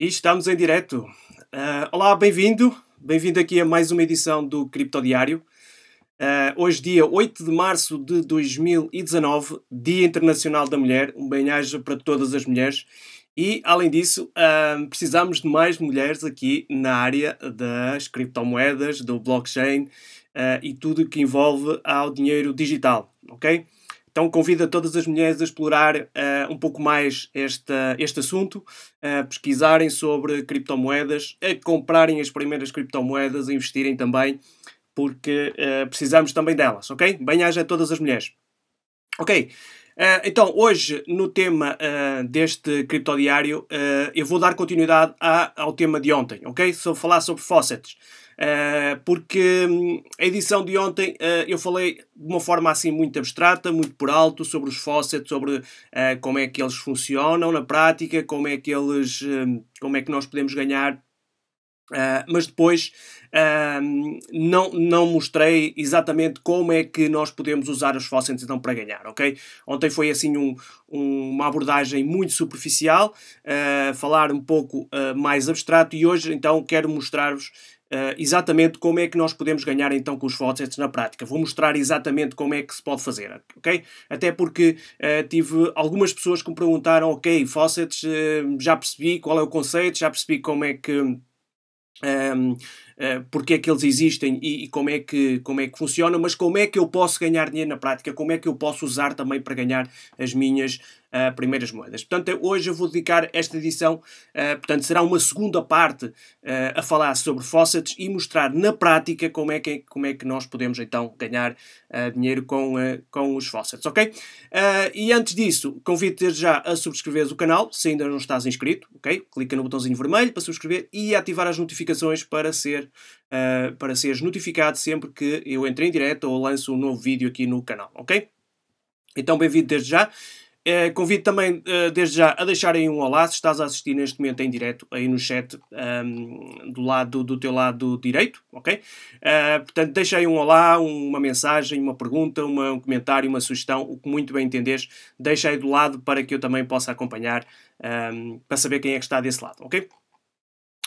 E estamos em direto. Uh, olá, bem-vindo. Bem-vindo aqui a mais uma edição do Cripto Diário. Uh, hoje, dia 8 de março de 2019, Dia Internacional da Mulher. Um bem-aja para todas as mulheres. E, além disso, uh, precisamos de mais mulheres aqui na área das criptomoedas, do blockchain e tudo que envolve ao dinheiro digital, ok? Então convido a todas as mulheres a explorar uh, um pouco mais este assunto, a pesquisarem sobre criptomoedas, a comprarem as primeiras criptomoedas, a investirem também, porque uh, precisamos também delas, ok? Bem-aja a todas as mulheres. Ok, uh, então hoje no tema uh, deste criptodiário eu vou dar continuidade a, ao tema de ontem, ok? Se falar sobre faucets. Eh, porque hum, a edição de ontem eh, eu falei de uma forma assim muito abstrata, muito por alto, sobre os faucets, sobre eh, como é que eles funcionam na prática, como é que eles, hum, como é que nós podemos ganhar Uh, mas depois uh, não, não mostrei exatamente como é que nós podemos usar os fósseis então para ganhar, ok? Ontem foi assim um, um, uma abordagem muito superficial, uh, falar um pouco mais abstrato e hoje então quero mostrar-vos uh, exatamente como é que nós podemos ganhar então com os faucets na prática. Vou mostrar exatamente como é que se pode fazer, ok? Até porque uh, tive algumas pessoas que me perguntaram, ok, faucets, uh, eh, já percebi qual é o conceito, já percebi como é que... Um, ehm, uh, porque é que eles existem e, e, como, é que, como é que funcionam, mas como é que eu posso ganhar dinheiro na prática, como é que eu posso usar também para ganhar as minhas uh, primeiras moedas. Portanto, hoje eu vou dedicar esta edição, uh, portanto, será uma segunda parte eh, a falar sobre faucets e mostrar na prática como é que, como é que nós podemos então ganhar eh, dinheiro com, com os faucets, ok? e antes disso, convido-te já a subscrever o canal, se ainda não estás inscrito, ok? Clica no botãozinho vermelho para subscrever e ativar as notificações para ser Uh, para seres notificado sempre que eu entre em direto ou lanço um novo vídeo aqui no canal, ok? Então, bem-vindo desde já. Eh, convido também, uh, desde já, a deixarem um olá se estás a assistir neste momento em direto, aí no chat um, ehm, do, lado, do teu lado direito, ok? Uh, portanto, deixa aí um olá, uma mensagem, uma pergunta, uma, um comentário, uma sugestão, o que muito bem entenderes, deixa aí do lado para que eu também possa acompanhar, um, ehm, para saber quem é que está desse lado, ok?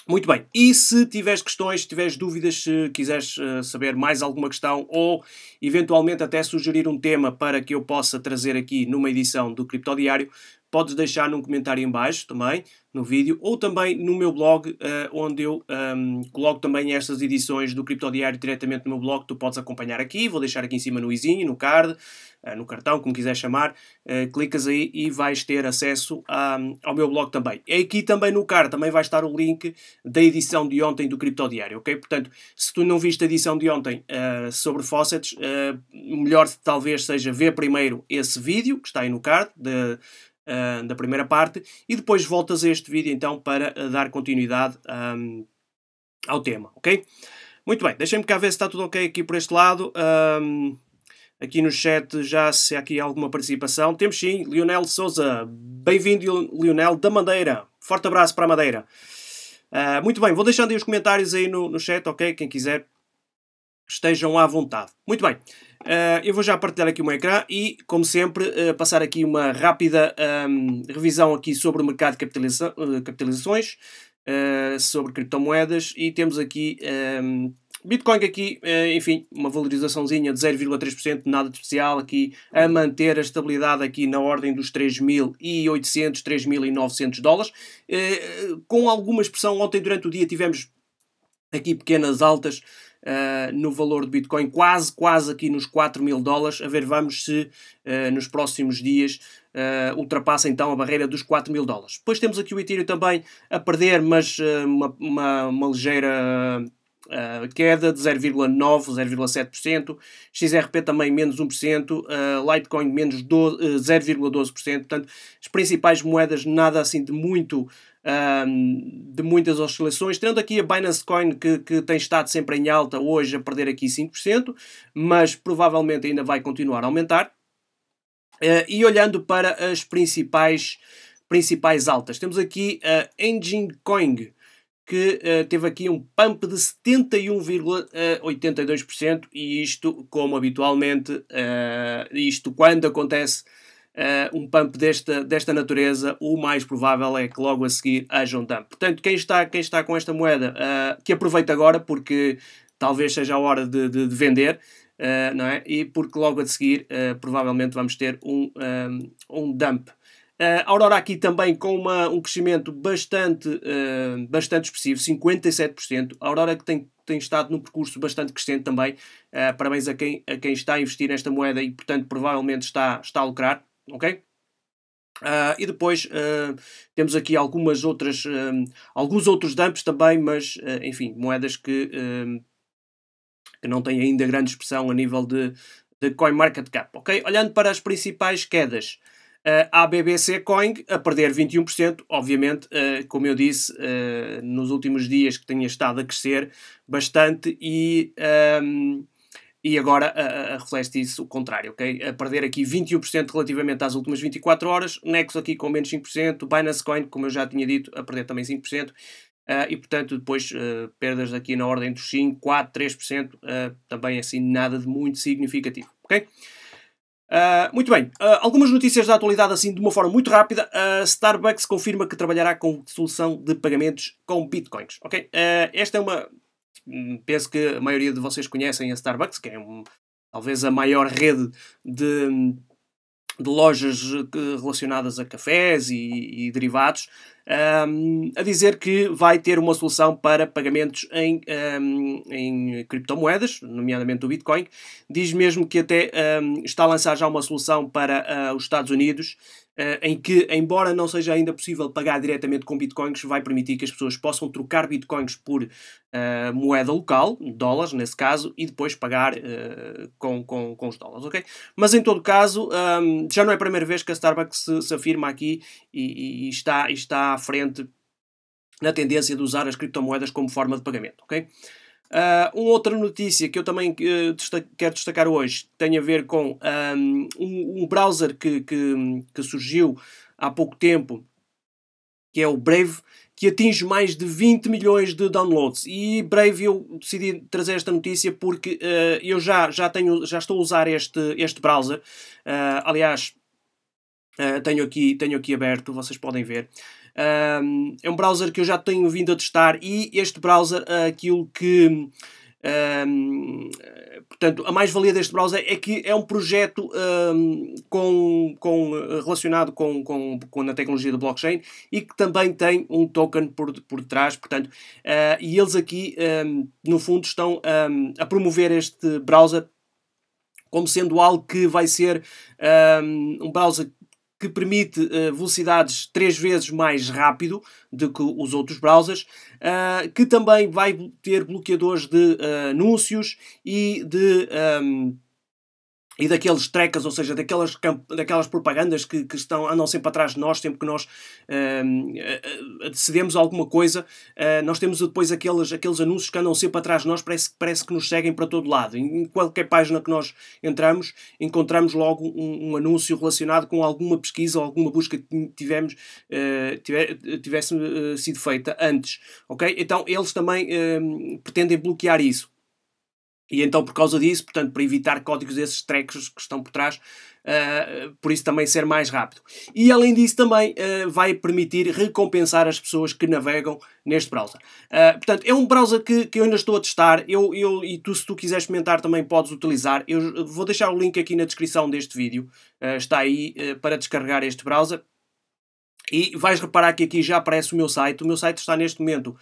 Muito bem, e se tiveres questões, se tiveres dúvidas, se quiseres eh, saber mais alguma questão ou eventualmente até sugerir um tema para que eu possa trazer aqui numa edição do Criptodiário, podes deixar num comentário em baixo também, no vídeo, ou também no meu blog, uh, onde eu um, ehm, coloco também estas edições do Criptodiário Diário diretamente no meu blog, tu podes acompanhar aqui, vou deixar aqui em cima no izinho, no card, uh, no cartão, como quiser chamar, uh, clicas aí e vais ter acesso a, ehm, ao meu blog também. E aqui também no card também vai estar o link da edição de ontem do Criptodiário, Diário, ok? Portanto, se tu não viste a edição de ontem sobre faucets, melhor talvez seja ver primeiro esse vídeo, que está aí no card, de ah, da primeira parte e depois voltas a este vídeo então para ah, dar continuidade um, ao tema, ok? Muito bem, deixem-me cá ver se está tudo ok aqui por este lado. Um, aqui no chat já se há aqui alguma participação. Temos sim, Lionel Souza. Bem-vindo, Lionel, da Madeira. Forte abraço para a Madeira. Uh, muito bem, vou deixando aí os comentários aí no, no chat, ok? Quem quiser estejam à vontade. Muito bem, uh, eu vou já partilhar aqui o meu ecrã e, como sempre, uh, passar aqui uma rápida um, ehm, revisão aqui sobre o mercado de capitaliza eh, capitalizações, uh, sobre criptomoedas e temos aqui um, ehm, Bitcoin aqui, enfim, uma valorizaçãozinha de 0,3%, nada de especial aqui, a manter a estabilidade aqui na ordem dos 3.800, 3.900 dólares, com alguma expressão, ontem durante o dia tivemos aqui pequenas altas uh, no valor do Bitcoin, quase, quase aqui nos 4 mil dólares. A ver, vamos se uh, nos próximos dias uh, ultrapassa então a barreira dos 4 mil dólares. Depois temos aqui o Ethereum também a perder, mas uma, uma, uma, ligeira. Uh, queda de 0,9, 0,7%, XRP também menos 1%, uh, Litecoin menos 0,12%, portanto as principais moedas nada assim de muito um, de muitas oscilações, tendo aqui a Binance Coin que, que tem estado sempre em alta, hoje a perder aqui 5%, mas provavelmente ainda vai continuar a aumentar. Uh, e olhando para as principais, principais altas, temos aqui a Engine Coin, que uh, teve aqui um pump de 71,82% e isto, como habitualmente, uh, isto quando acontece uh, um pump desta, desta natureza, o mais provável é que logo a seguir haja um dump. Portanto, quem está, quem está com esta moeda, uh, que aproveite agora, porque talvez seja a hora de, de, de vender, uh, não é? E porque logo a seguir, provavelmente, vamos ter um, um, um dump. Uh, Aurora aqui também com uma, um crescimento bastante, uh, bastante expressivo, 57%. A Aurora que tem, tem estado num percurso bastante crescente também. Uh, parabéns a quem, a quem está a investir nesta moeda e, portanto, provavelmente está, está a lucrar ok? Uh, e depois uh, temos aqui algumas outras, ah, alguns outros dumps também, mas uh, enfim, moedas que, que não têm ainda grande expressão a nível de, de CoinMarketCap. Ok, Olhando para as principais quedas, a BBC Coin a perder 21%, obviamente, como eu disse, nos últimos dias que tenha estado a crescer bastante e. Um, e agora reflete isso o contrário, ok? A perder aqui 21% relativamente às últimas 24 horas, Nexo aqui com menos 5%, Binance Coin, como eu já tinha dito, a perder também 5%, uh, eh, e portanto depois uh, perdas aqui na ordem dos 5, 4, 3%, uh, também assim nada de muito significativo, ok? Uh, muito bem, uh, algumas notícias da atualidade, assim de uma forma muito rápida. Uh, Starbucks confirma que trabalhará com solução de pagamentos com bitcoins. Ok, esta é uma Hum, penso que a maioria de vocês conhecem a Starbucks, que é um, talvez a maior rede de, de lojas eh, relacionadas a cafés e, e derivados, um, a dizer que vai ter uma solução para pagamentos em, um, em criptomoedas, nomeadamente o Bitcoin. Diz mesmo que até um, está a lançar já uma solução para uh, os Estados Unidos ah, em que, embora não seja ainda possível pagar diretamente com bitcoins, vai permitir que as pessoas possam trocar bitcoins por uh, moeda local, dólares nesse caso, e depois pagar uh, com, com, com, os dólares, ok? Mas em todo caso, um, já não é a primeira vez que a Starbucks se, se afirma aqui e, e, está, está à frente na tendência de usar as criptomoedas como forma de pagamento, ok? Uh, uma outra notícia que eu também uh, quero destacar hoje tem a ver com um, um browser que, que, que, surgiu há pouco tempo, que é o Brave, que atinge mais de 20 milhões de downloads. E Brave eu decidi trazer esta notícia porque uh, eu já, já, tenho, já estou a usar este, este browser. Ah, aliás, ah, tenho, aqui, tenho aqui aberto, vocês podem ver. Um, é um browser que eu já tenho vindo a testar e este browser, é aquilo que. Um, portanto, a mais-valia deste browser é que é um projeto um, com, com, relacionado com, com, com a tecnologia do blockchain e que também tem um token por, por trás, portanto, uh, e eles aqui, um, no fundo, estão a promover este browser como sendo algo que vai ser um, browser que permite uh, velocidades três vezes mais rápido do que os outros browsers, uh, que também vai ter bloqueadores de uh, anúncios e de um, ehm, e daqueles trecas, ou seja, daquelas, daquelas propagandas que, que estão, andam sempre atrás de nós, sempre que nós uh, decidemos alguma coisa, uh, nós temos depois aqueles, aqueles anúncios que andam sempre atrás de nós, parece, parece que nos seguem para todo lado. Em qualquer página que nós entramos, encontramos logo um, um anúncio relacionado com alguma pesquisa ou alguma busca que tivemos, uh, tivesse sido feita antes. ok Então, eles também ehm, pretendem bloquear isso. E então, por causa disso, portanto, para evitar códigos desses trechos que estão por trás, uh, por isso também ser mais rápido. E além disso, também uh, vai permitir recompensar as pessoas que navegam neste browser. Uh, portanto, é um browser que, que eu ainda estou a testar. Eu, eu, e tu, se tu quiseres experimentar, também podes utilizar. Eu vou deixar o link aqui na descrição deste vídeo. está aí para descarregar este browser. E vais reparar que aqui já aparece o meu site. O meu site está neste momento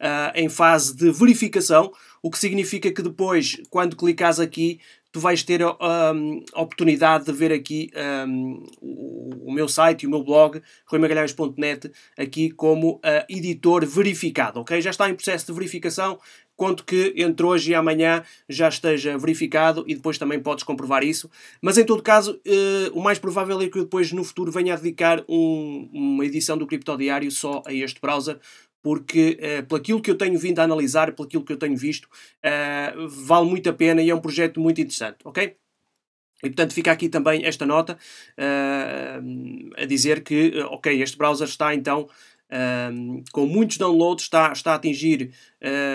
uh, em fase de verificação, o que significa que depois, quando clicares aqui, tu vais ter ah, a um, oportunidade de ver aqui um, ah, o, o, meu site e o meu blog, roimagalhães.net, aqui como uh, editor verificado, ok? Já está em processo de verificação, conto que entre hoje e amanhã já esteja verificado e depois também podes comprovar isso. Mas em todo caso, eh, o mais provável é que eu depois no futuro venha a dedicar um, uma edição do Criptodiário só a este browser, porque, uh, eh, pelo que eu tenho vindo a analisar, pelo que eu tenho visto, uh, vale muito a pena e é um projeto muito interessante, ok? E portanto fica aqui também esta nota uh, a dizer que, ok, este browser está então um, com muitos downloads, está, está a atingir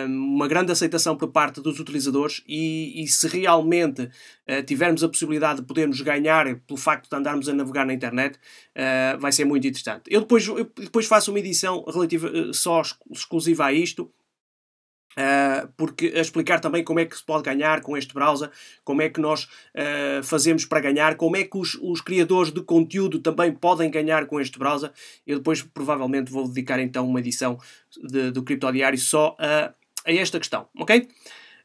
um, uma grande aceitação por parte dos utilizadores e, e se realmente uh, tivermos a possibilidade de podermos ganhar pelo facto de andarmos a navegar na internet, uh, vai ser muito interessante. Eu depois, eu depois faço uma edição relativa, eh, só exclusiva a isto Uh, porque a explicar também como é que se pode ganhar com este browser, como é que nós uh, fazemos para ganhar, como é que os, os, criadores de conteúdo também podem ganhar com este browser. Eu depois provavelmente vou dedicar então uma edição de, do Cripto Diário só a, a, esta questão, ok?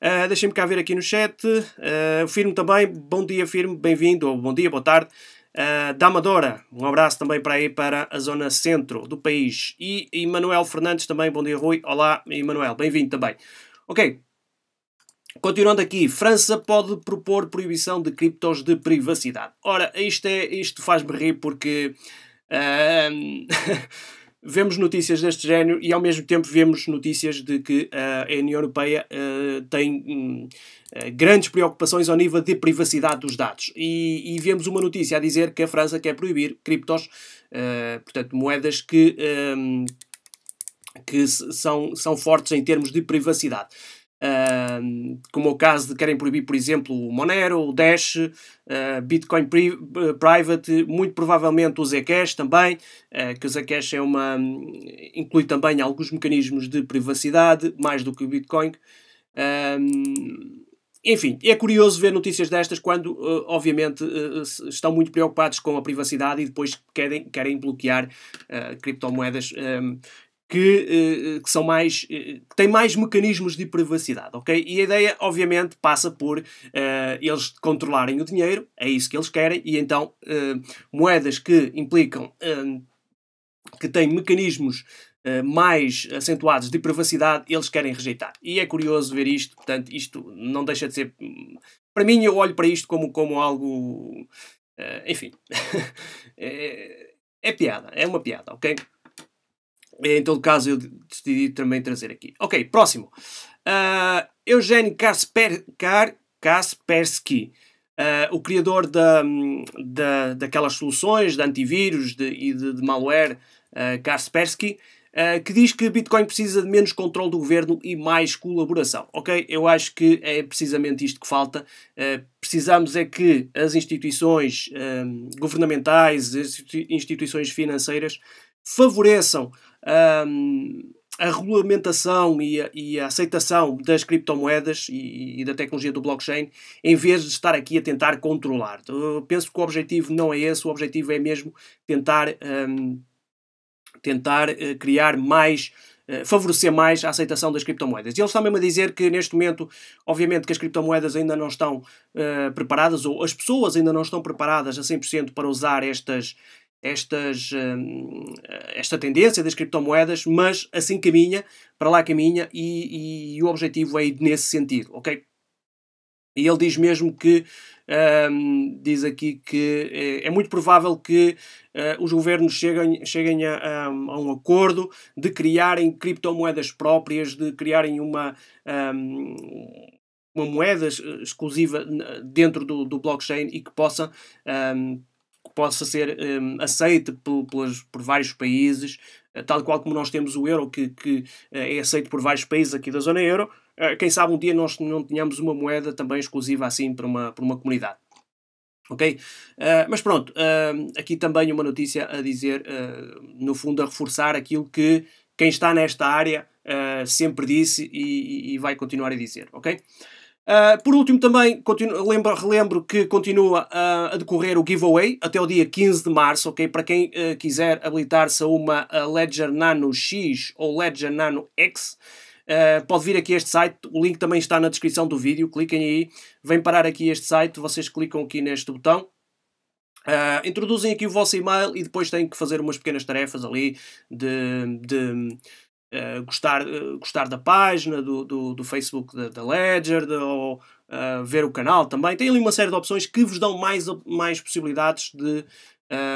Uh, Deixem-me cá ver aqui no chat. Uh, firme também, bom dia, firme, bem-vindo, ou bom dia, boa tarde. Ah, da Amadora, um abraço também para aí para a zona centro do país. E Emanuel Fernandes também, bom dia Rui. Olá Emanuel, bem-vindo também. Ok, Continuando aqui, França pode propor proibição de criptos de privacidade. Ora, isto, é, isto faz-me rir porque. Uh, vemos notícias deste género e ao mesmo tempo vemos notícias de que ah, a União Europeia ah, tem hum, ah, grandes preocupações ao nível de privacidade dos dados. E, e, vemos uma notícia a dizer que a França quer proibir criptos, portanto, moedas que, hum, que são, são fortes em termos de privacidade como é o caso de querem proibir, por exemplo, o Monero, o Dash, ah, Bitcoin eh, Private, muito provavelmente o Zcash também, eh, que o Zcash é uma, inclui também alguns mecanismos de privacidade, mais do que o Bitcoin. Enfim, é curioso ver notícias destas quando, eh, obviamente, estão muito preocupados com a privacidade e depois querem, querem bloquear criptomoedas que, eh, que, são mais eh, que têm mais mecanismos de privacidade, ok? E a ideia, obviamente, passa por uh, eles controlarem o dinheiro, é isso que eles querem, e então uh, moedas que implicam uh, que têm mecanismos mais acentuados de privacidade, eles querem rejeitar. E é curioso ver isto, portanto, isto não deixa de ser. Hum, para mim, eu olho para isto como, como algo. enfim. é, é piada, é uma piada, ok? Em todo caso, eu decidi também trazer aqui. Ok, próximo. Uh, Eugênio Kasper, Kaspersky, uh, o criador da, da, daquelas soluções de antivírus de, e de, de malware, uh, Kaspersky, Uh, que diz que Bitcoin precisa de menos controle do governo e mais colaboração. Ok? Eu acho que é precisamente isto que falta. Uh, precisamos é que as instituições governamentais, as instituições financeiras, favoreçam um, a regulamentação e a, e a, aceitação das criptomoedas e, e, da tecnologia do blockchain, em vez de estar aqui a tentar controlar. Eu penso que o objetivo não é esse, o objetivo é mesmo tentar, um, tentar eh, criar mais eh, favorecer mais a aceitação das criptomoedas. E eles estão mesmo a dizer que neste momento, obviamente que as criptomoedas ainda não estão uh, preparadas, ou as pessoas ainda não estão preparadas a 100% para usar estas, estas, hum, esta tendência das criptomoedas, mas assim caminha, para lá caminha, e, e o objetivo é ir nesse sentido, ok? E ele diz mesmo que, um, diz aqui que é, é muito provável que uh, os governos cheguem, cheguem a, a, a, um acordo de criarem criptomoedas próprias, de criarem uma, um, uma moeda eh, exclusiva dentro do, do blockchain e que possa um, que possa ser um, aceita por, pelas, por vários países, eh, tal qual como nós temos o euro, que, que eh, é aceito por vários países aqui da zona euro, eh, quem sabe um dia nós não tenhamos uma moeda também exclusiva assim para uma, para uma comunidade. Ok? Uh, mas pronto, uh, aqui também uma notícia a dizer, uh, no fundo, a reforçar aquilo que quem está nesta área sempre disse e, e, vai continuar a dizer. Ok? Ah, por último, também lembro, relembro que continua uh, a decorrer o giveaway até o dia 15 de março, ok? Para quem uh, quiser habilitar-se a uma Ledger Nano X ou Ledger Nano X, pode vir aqui a este site. O link também está na descrição do vídeo. Cliquem aí, vem parar aqui este site. Vocês clicam aqui neste botão. introduzem aqui o vosso e-mail e depois têm que fazer umas pequenas tarefas ali de, de uh, gostar, uh, gostar da página, do, do, do Facebook da, da Ledger, de, ou uh, ver o canal também. Tem ali uma série de opções que vos dão mais, mais possibilidades de,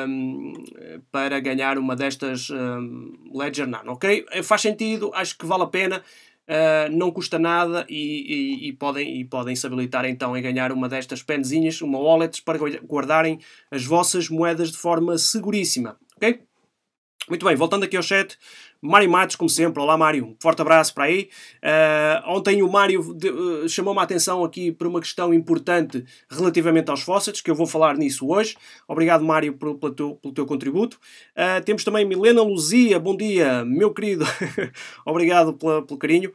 um, ehm, para ganhar uma destas um, ehm, Ledger Nano, ok? Faz sentido, acho que vale a pena. Uh, não custa nada e, e, e, podem, e podem se habilitar então em ganhar uma destas penzinhas, uma wallet, para guardarem as vossas moedas de forma seguríssima. Ok? Muito bem, voltando aqui ao chat, Mário Matos, como sempre. Olá, Mário. Forte abraço para aí. Uh, ontem o Mário uh, chamou-me a atenção aqui para uma questão importante relativamente aos fósseis, que eu vou falar nisso hoje. Obrigado, Mário, pelo, pelo, teu, pelo teu contributo. Uh, temos também Milena Luzia. Bom dia, meu querido. Obrigado pela, pelo carinho.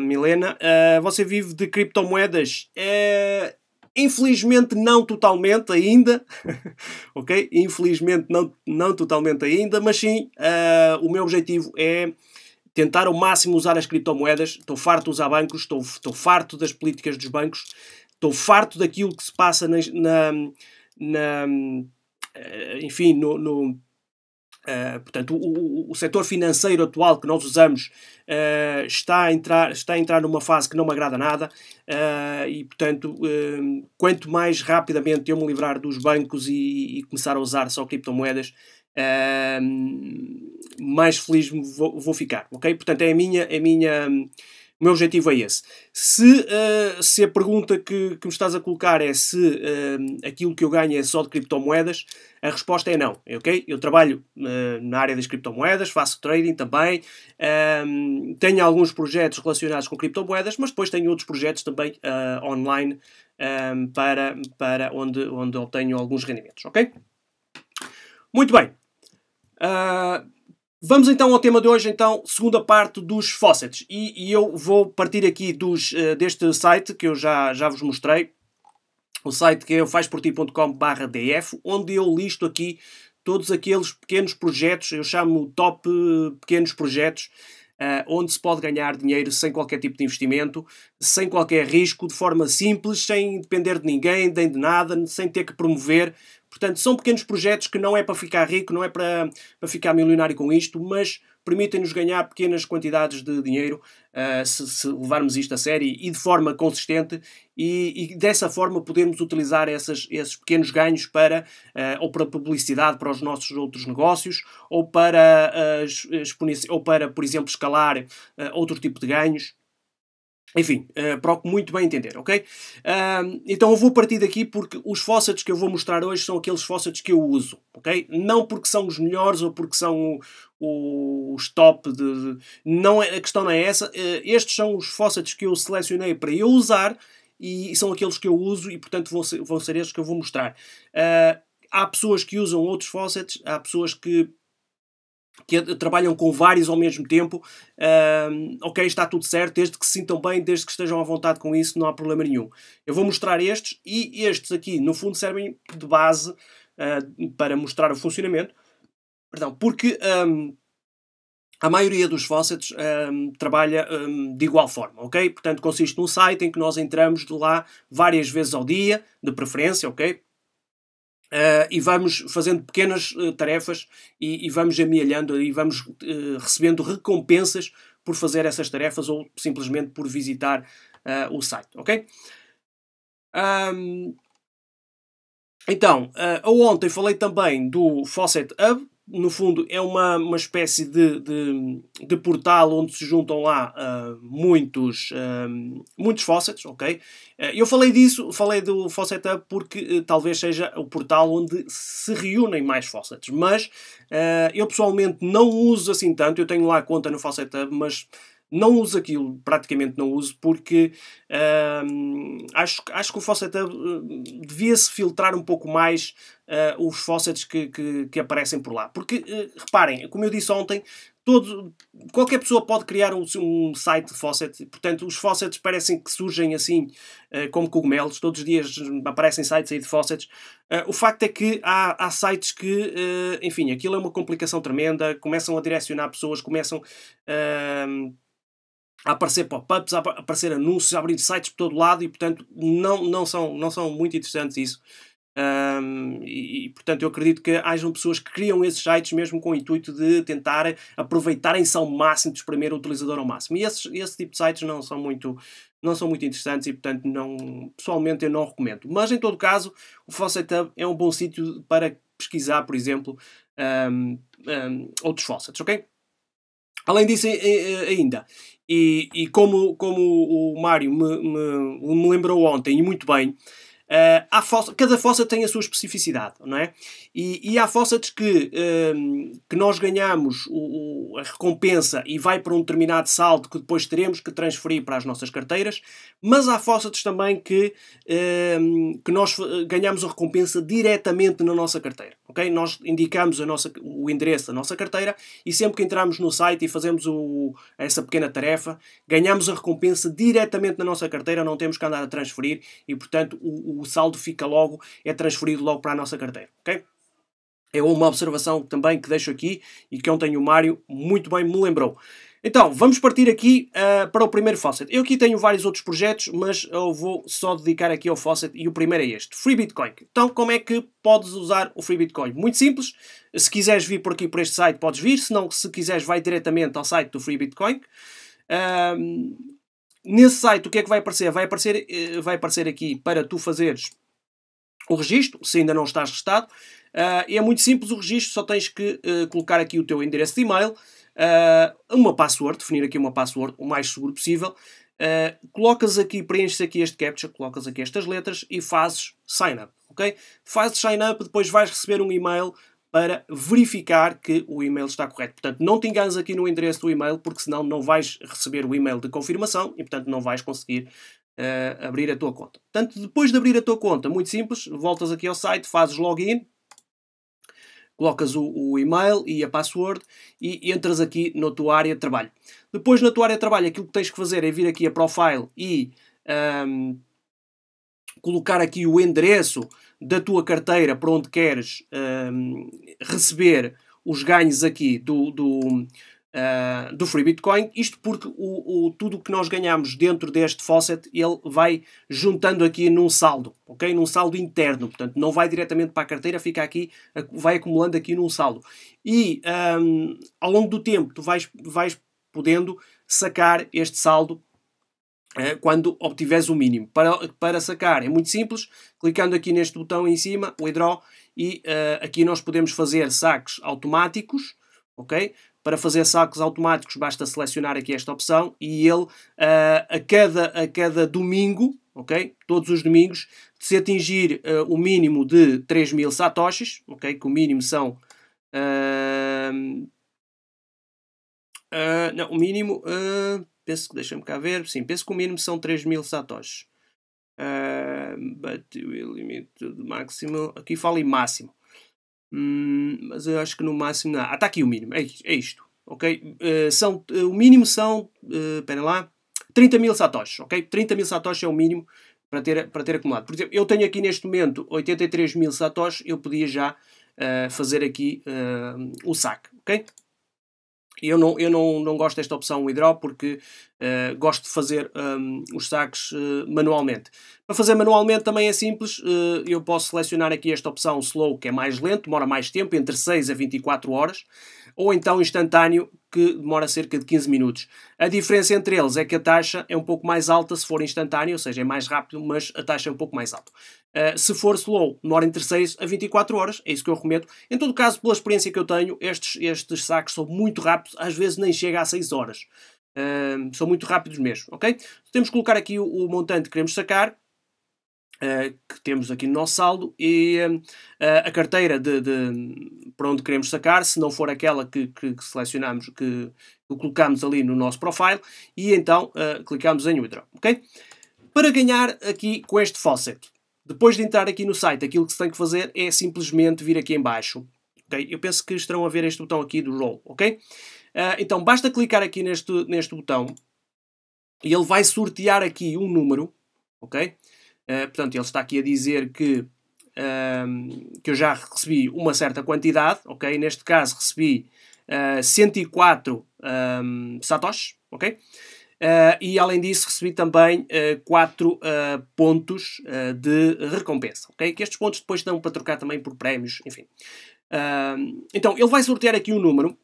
Milena, você vive de criptomoedas? É Infelizmente não totalmente ainda, ok? Infelizmente não, não totalmente ainda, mas sim, uh, o meu objetivo é tentar ao máximo usar as criptomoedas. Estou farto de usar bancos, estou, estou farto das políticas dos bancos, estou farto daquilo que se passa na, na, na ah, enfim, no, no Uh, portanto, o, o, o, setor financeiro atual que nós usamos uh, está, a entrar, está a entrar numa fase que não me agrada nada uh, e, portanto, quanto mais rapidamente eu me livrar dos bancos e, e começar a usar só criptomoedas, mais feliz vou, vou, ficar, ok? Portanto, é a minha, é a minha, o meu objetivo é esse. Se, uh, se a pergunta que, que, me estás a colocar é se uh, aquilo que eu ganho é só de criptomoedas, a resposta é não, é ok? Eu trabalho uh, na área das criptomoedas, faço trading também, tenho alguns projetos relacionados com criptomoedas, mas depois tenho outros projetos também online para, para onde, onde obtenho alguns rendimentos, ok? Muito bem. Uh, Vamos então ao tema de hoje, então, segunda parte dos faucets. E, e eu vou partir aqui dos, uh, deste site que eu já, já vos mostrei, o site que é o fazporti.com.br DF, onde eu listo aqui todos aqueles pequenos projetos, eu chamo top eh, pequenos projetos, uh, onde se pode ganhar dinheiro sem qualquer tipo de investimento, sem qualquer risco, de forma simples, sem depender de ninguém, nem de nada, sem ter que promover Portanto, são pequenos projetos que não é para ficar rico, não é para, para ficar milionário com isto, mas permitem-nos ganhar pequenas quantidades de dinheiro uh, se, se, levarmos isto a sério e de forma consistente e, e dessa forma podermos utilizar essas, esses pequenos ganhos para uh, ou para publicidade para os nossos outros negócios ou para, uh, ou para por exemplo, escalar outro tipo de ganhos enfim, uh, para muito bem entender, ok? Uh, então eu vou partir daqui porque os faucets que eu vou mostrar hoje são aqueles faucets que eu uso, ok? Não porque são os melhores ou porque são os top de... Não é, a questão não é essa. Uh, estes são os faucets que eu selecionei para eu usar e são aqueles que eu uso e, portanto, vão ser, vão ser estes que eu vou mostrar. Eh, há pessoas que usam outros faucets, há pessoas que que trabalham com vários ao mesmo tempo, uh, ok, está tudo certo, desde que se sintam bem, desde que estejam à vontade com isso, não há problema nenhum. Eu vou mostrar estes e estes aqui, no fundo, servem de base uh, para mostrar o funcionamento, perdão, porque um, a maioria dos faucets um, trabalha um, de igual forma, ok? Portanto, consiste num site em que nós entramos de lá várias vezes ao dia, de preferência, ok? Uh, e vamos fazendo pequenas uh, tarefas e, e, vamos amealhando e vamos uh, recebendo recompensas por fazer essas tarefas ou simplesmente por visitar o site, ok? Um, então, ontem falei também do Faucet Hub, no fundo, é uma, uma espécie de, de, de portal onde se juntam lá uh, muitos, uh, muitos faucets, ok? Uh, eu falei disso, falei do Faucet Hub porque talvez seja o portal onde se reúnem mais faucets, mas eu pessoalmente não uso assim tanto, eu tenho lá a conta no Faucet Hub, mas não uso aquilo, praticamente não uso, porque acho, acho que o faucet eh, devia-se filtrar um pouco mais uh, os faucets que, que, que, aparecem por lá. Porque, uh, reparem, como eu disse ontem, todo, qualquer pessoa pode criar um, um, site de faucet, portanto, os faucets parecem que surgem assim, uh, como cogumelos, todos os dias aparecem sites aí de faucets. Uh, o facto é que há, há sites que, uh, enfim, aquilo é uma complicação tremenda, começam a direcionar pessoas, começam. Uh, a aparecer pop-ups, a aparecer anúncios, a abrir sites por todo lado e, portanto, não, não, são, não são muito interessantes isso. Um, e, e, portanto, eu acredito que hajam pessoas que criam esses sites mesmo com o intuito de tentar aproveitarem-se ao máximo, de exprimir o utilizador ao máximo. E esses, esse tipo de sites não são muito não são muito interessantes e, portanto, não, pessoalmente eu não recomendo. Mas, em todo caso, o Fawcett Hub é um bom sítio para pesquisar, por exemplo, um, um, outros faucets, ok? Além disso, eh, eh, ainda, e, e como, como o Mário me, me, me lembrou ontem, e muito bem, Uh, fossa, cada fossa tem a sua especificidade, não é? E, e há fossas que, uh, que nós ganhamos o, o, a recompensa e vai para um determinado saldo que depois teremos que transferir para as nossas carteiras, mas há fossas também que, uh, que nós eh, ganhamos a recompensa diretamente na nossa carteira, ok? Nós indicamos a nossa, o endereço da nossa carteira e sempre que entramos no site e fazemos o, essa pequena tarefa, ganhamos a recompensa diretamente na nossa carteira, não temos que andar a transferir e, portanto, o o saldo fica logo, é transferido logo para a nossa carteira, ok? É uma observação também que deixo aqui e que ontem o Mário muito bem me lembrou. Então, vamos partir aqui uh, para o primeiro faucet. Eu aqui tenho vários outros projetos, mas eu vou só dedicar aqui ao faucet e o primeiro é este, Free Bitcoin. Então, como é que podes usar o Free Bitcoin? Muito simples. Se quiseres vir por aqui por este site, podes vir. Se não, se quiseres, vai diretamente ao site do Free Bitcoin. Ah, Nesse site, o que é que vai aparecer? Vai aparecer, eh, vai aparecer aqui para tu fazeres o registro, se ainda não estás registado. Uh, é muito simples o registro, só tens que uh, colocar aqui o teu endereço de e-mail, uh, uma password, definir aqui uma password o mais seguro possível. colocas aqui, preenches aqui este captcha, colocas aqui estas letras e fazes sign up, ok? Fazes sign up, depois vais receber um e-mail para verificar que o e-mail está correto. Portanto, não te enganes aqui no endereço do e-mail, porque senão não vais receber o e-mail de confirmação e, portanto, não vais conseguir uh, abrir a tua conta. Portanto, depois de abrir a tua conta, muito simples, voltas aqui ao site, fazes login, colocas o, o, e-mail e a password e entras aqui na tua área de trabalho. Depois, na tua área de trabalho, aquilo que tens que fazer é vir aqui a profile e um, ehm, colocar aqui o endereço da tua carteira para onde queres hum, receber os ganhos aqui do, do, uh, do Free Bitcoin. Isto porque o, o tudo o que nós ganhamos dentro deste faucet, ele vai juntando aqui num saldo, ok? Num saldo interno. Portanto, não vai diretamente para a carteira, fica aqui, vai acumulando aqui num saldo. E um, ao longo do tempo, tu vais, vais podendo sacar este saldo é, quando obtiveres o mínimo. Para, para sacar é muito simples, clicando aqui neste botão em cima, o Withdraw, e uh, aqui nós podemos fazer saques automáticos, ok? Para fazer saques automáticos basta selecionar aqui esta opção e ele uh, a, cada, a cada domingo, ok? Todos os domingos, se atingir uh, o mínimo de 3 mil satoshis, ok? Que o mínimo são uh, Uh, não, o mínimo. Uh, penso que. Deixa-me cá ver. Sim, penso que o mínimo são 3 mil satoshis. Uh, o limite máximo. Aqui fala em máximo. Hum, mas eu acho que no máximo. Não. Ah, está aqui o mínimo. É, é isto. Ok? Uh, são, uh, o mínimo são. Espera lá. 30 mil satoshis. Ok? 30 mil satoshis é o mínimo para ter, para ter acumulado. Por exemplo, eu tenho aqui neste momento 83 mil satoshis. Eu podia já fazer aqui o saque. Ok? Eu não, eu não, não gosto desta opção withdraw porque uh, gosto de fazer um, os saques uh, manualmente. Para fazer manualmente também é simples, uh, eu posso selecionar aqui esta opção slow, que é mais lento, demora mais tempo, entre 6 a 24 horas, ou então instantâneo, que demora cerca de 15 minutos. A diferença entre eles é que a taxa é um pouco mais alta se for instantâneo, ou seja, é mais rápido, mas a taxa é um pouco mais alta. Eh, se for slow, na hora entre 6 a 24 horas, é isso que eu recomendo. Em todo caso, pela experiência que eu tenho, estes, estes sacos são muito rápidos, às vezes nem chega a 6 horas. Uh, são muito rápidos mesmo, ok? Temos que colocar aqui o, o montante que queremos sacar, uh, que temos aqui no nosso saldo, e eh, a carteira de, de, para onde queremos sacar, se não for aquela que, que, que selecionamos, que, que colocamos ali no nosso profile, e então clicamos em Withdraw, ok? Para ganhar aqui com este faucet, depois de entrar aqui no site, aquilo que se tem que fazer é simplesmente vir aqui em baixo. Okay? Eu penso que estarão a ver este botão aqui do Roll, ok? Uh, então, basta clicar aqui neste, neste botão e ele vai sortear aqui um número, ok? Uh, portanto, ele está aqui a dizer que, ah, que eu já recebi uma certa quantidade, ok? Neste caso, recebi uh, 104 um, satoshis, ok? Uh, e além disso recebi também uh, 4 uh, pontos uh, de recompensa, ok? Que estes pontos depois dão para trocar também por prémios, enfim. então, ele vai sortear aqui um número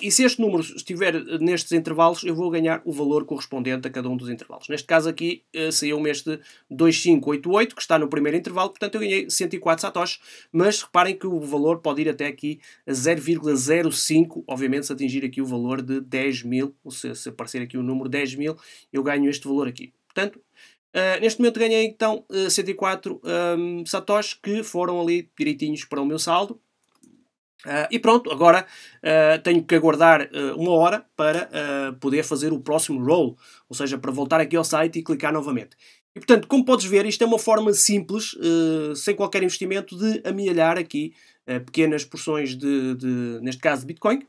e se este número estiver nestes intervalos, eu vou ganhar o valor correspondente a cada um dos intervalos. Neste caso aqui eh, saiu-me este 2588, que está no primeiro intervalo, portanto eu ganhei 104 satoshis, mas reparem que o valor pode ir até aqui a 0,05, obviamente se atingir aqui o valor de 10 mil, ou seja se aparecer aqui o número 10 mil, eu ganho este valor aqui. Portanto, Uh, neste momento ganhei então 104 eh, um, ehm, satoshis que foram ali direitinhos para o meu saldo. Uh, e pronto, agora uh, tenho que aguardar uh, uma hora para poder fazer o próximo roll, ou seja, para voltar aqui ao site e clicar novamente. E portanto, como podes ver, isto é uma forma simples, sem qualquer investimento, de amealhar aqui pequenas porções de, de, neste caso, de Bitcoin,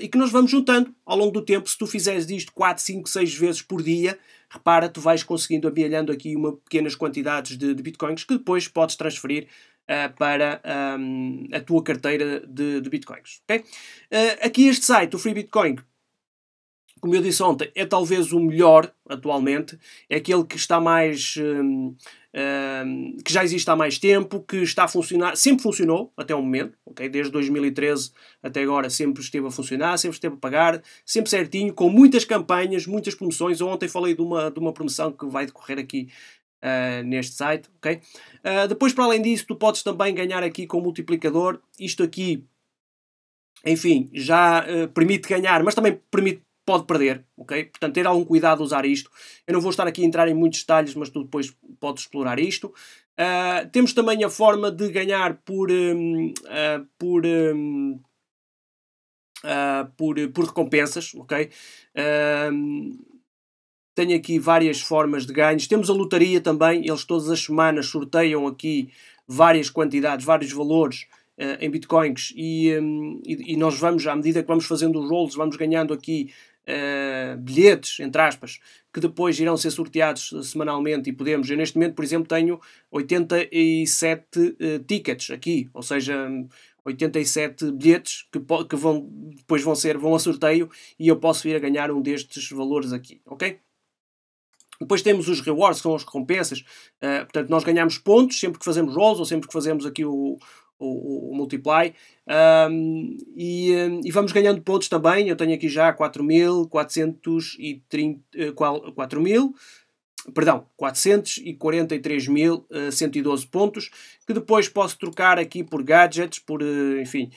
e que nós vamos juntando ao longo do tempo. Se tu fizeres isto 4, 5, 6 vezes por dia, repara, tu vais conseguindo amealhando aqui uma pequenas quantidades de, de Bitcoins que depois podes transferir eh, para um, ehm, a tua carteira de, de bitcoins. Okay? Uh, aqui este site, o Free Bitcoin, como eu disse ontem, é talvez o melhor atualmente, é aquele que está mais. Um, ehm, um, ehm, que já existe há mais tempo, que está a funcionar, sempre funcionou até o momento, okay? desde 2013 até agora sempre esteve a funcionar, sempre esteve a pagar, sempre certinho, com muitas campanhas, muitas promoções. ontem falei de uma, de uma promoção que vai decorrer aqui uh, neste site, ok? Uh, depois, para além disso, tu podes também ganhar aqui com o multiplicador. Isto aqui, enfim, já uh, permite ganhar, mas também permite pode perder, ok? Portanto, ter algum cuidado usar isto. Eu não vou estar aqui a entrar em muitos detalhes, mas tu depois podes explorar isto. Uh, temos também a forma de ganhar por, um, uh, por, um, uh, por, por recompensas, ok? Tenho aqui várias formas de ganhos. Temos a lotaria também, eles todas as semanas sorteiam aqui várias quantidades, vários valores uh, em bitcoins e, um, e, e, nós vamos, à medida que vamos fazendo os rolls, vamos ganhando aqui uh, bilhetes, entre aspas, que depois irão ser sorteados eh, semanalmente e podemos. Eu neste momento, por exemplo, tenho 87 uh, tickets aqui, ou seja, 87 bilhetes que, que vão, depois vão ser vão a sorteio e eu posso vir a ganhar um destes valores aqui, ok? Depois temos os rewards, que são as recompensas. Uh, portanto, nós ganhamos pontos sempre que fazemos rolls ou sempre que fazemos aqui o, o, o multiply. Um, e, eh, e, vamos ganhando pontos também. Eu tenho aqui já 4.430... Eh, perdão, 443.112 pontos, que depois posso trocar aqui por gadgets, por, enfim,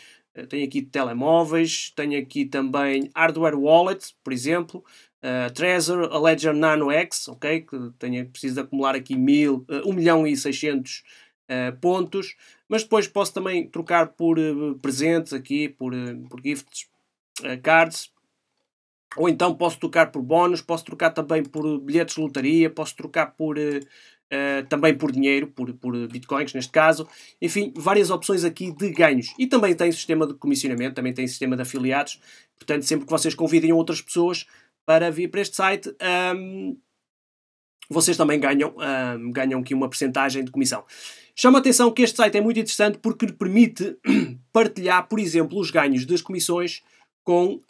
tenho aqui telemóveis, tenho aqui também hardware wallets, por exemplo, Uh, Trezor, a Ledger Nano X, ok? Que tenha preciso acumular aqui mil, uh, eh, 1 milhão e 600 uh, eh, pontos. Mas depois posso também trocar por uh, presentes aqui, por, por gifts, cards. Ou então posso trocar por bónus, posso trocar também por bilhetes de lotaria, posso trocar por... Uh, também por dinheiro, por, por bitcoins neste caso. Enfim, várias opções aqui de ganhos. E também tem sistema de comissionamento, também tem sistema de afiliados. Portanto, sempre que vocês convidem outras pessoas, para vir para este site, um, vocês também ganham, um, ganham aqui uma percentagem de comissão. Chama a atenção que este site é muito interessante porque permite partilhar, por exemplo, os ganhos das comissões com uh,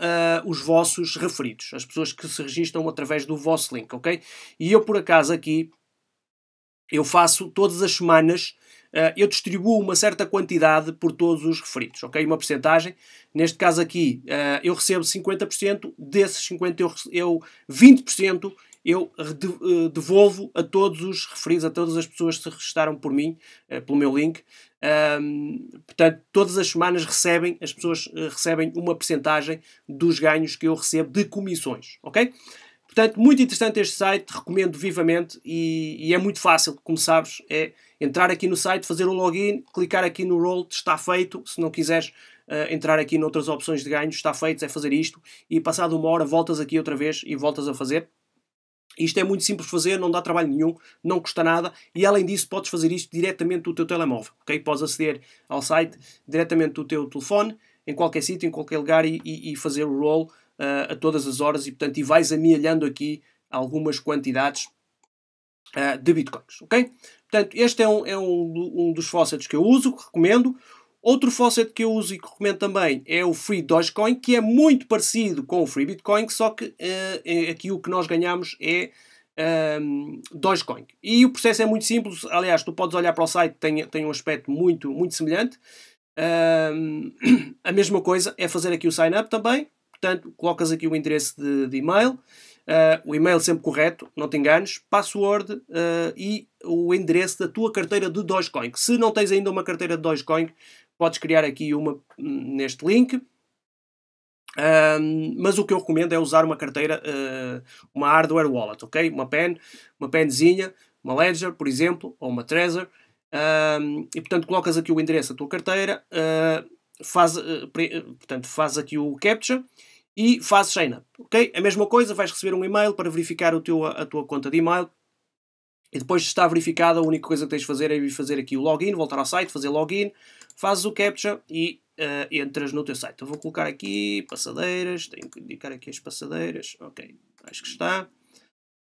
os vossos referidos, as pessoas que se registram através do vosso link, ok? E eu, por acaso, aqui, eu faço todas as semanas eh, eu distribuo uma certa quantidade por todos os referidos, ok? Uma percentagem. Neste caso aqui, eh, eu recebo 50%, desses 50% eu, eu 20% eu eh, devolvo a todos os referidos, a todas as pessoas que se registaram por mim, pelo meu link. portanto, todas as semanas recebem, as pessoas recebem uma percentagem dos ganhos que eu recebo de comissões, ok? Portanto, muito interessante este site, recomendo vivamente e, e, é muito fácil, como sabes, é entrar aqui no site, fazer o login, clicar aqui no roll, está feito. Se não quiseres uh, entrar aqui noutras opções de ganho, está feito, é fazer isto e passado uma hora voltas aqui outra vez e voltas a fazer. Isto é muito simples de fazer, não dá trabalho nenhum, não custa nada e além disso podes fazer isto diretamente do teu telemóvel, ok? Podes aceder ao site diretamente do teu telefone, em qualquer sítio, em qualquer lugar e, e, e fazer o roll uh, a todas as horas e, portanto, e vais amealhando aqui algumas quantidades uh, de bitcoins, ok? Portanto, este é, um, é um, um, dos faucets que eu uso, que recomendo. Outro faucet que eu uso e que recomendo também é o Free Dogecoin, que é muito parecido com o Free Bitcoin, só que uh, aqui o que nós ganhamos é um, ehm, Dogecoin. E o processo é muito simples, aliás, tu podes olhar para o site, tem, tem um aspecto muito, muito semelhante. Um, ehm, a mesma coisa é fazer aqui o sign up também, portanto, colocas aqui o endereço de, de e-mail, uh, o e-mail sempre correto, não te enganes, password uh, e o endereço da tua carteira de Dogecoin. Se não tens ainda uma carteira de Dogecoin, podes criar aqui uma hum, neste link. Um, ah, mas o que eu recomendo é usar uma carteira, uh, uma hardware wallet, ok? Uma pen, uma penzinha, uma Ledger, por exemplo, ou uma Trezor. Um, e portanto colocas aqui o endereço da tua carteira, uh, faz, uh, pre, portanto, faz aqui o captcha e fazes sign up. Okay? A mesma coisa, vais receber um e-mail para verificar o teu, a tua conta de e-mail. E depois de estar verificada, a única coisa que tens de fazer é fazer aqui o login, voltar ao site, fazer login, fazes o captcha e uh, entras no teu site. Eu vou colocar aqui passadeiras, tenho que indicar aqui as passadeiras, ok, acho que está.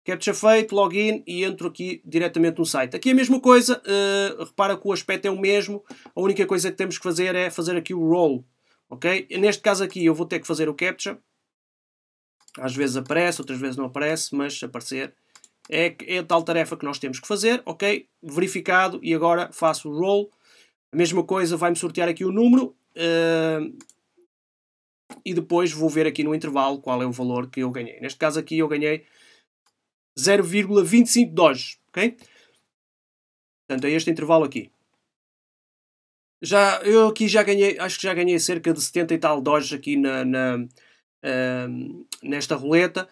Captcha feito, login e entro aqui diretamente no site. Aqui a mesma coisa, uh, repara que o aspecto é o mesmo, a única coisa que temos que fazer é fazer aqui o roll. Ok? Neste caso aqui eu vou ter que fazer o CAPTCHA. Às vezes aparece, outras vezes não aparece, mas aparecer é, é a tal tarefa que nós temos que fazer. Ok? Verificado e agora faço o ROLL. A mesma coisa vai-me sortear aqui o número uh, e depois vou ver aqui no intervalo qual é o valor que eu ganhei. Neste caso aqui eu ganhei 0,25 dólares. Ok? Portanto, é este intervalo aqui já, eu aqui já ganhei, acho que já ganhei cerca de 70 e tal dólares aqui na, na uh, nesta roleta.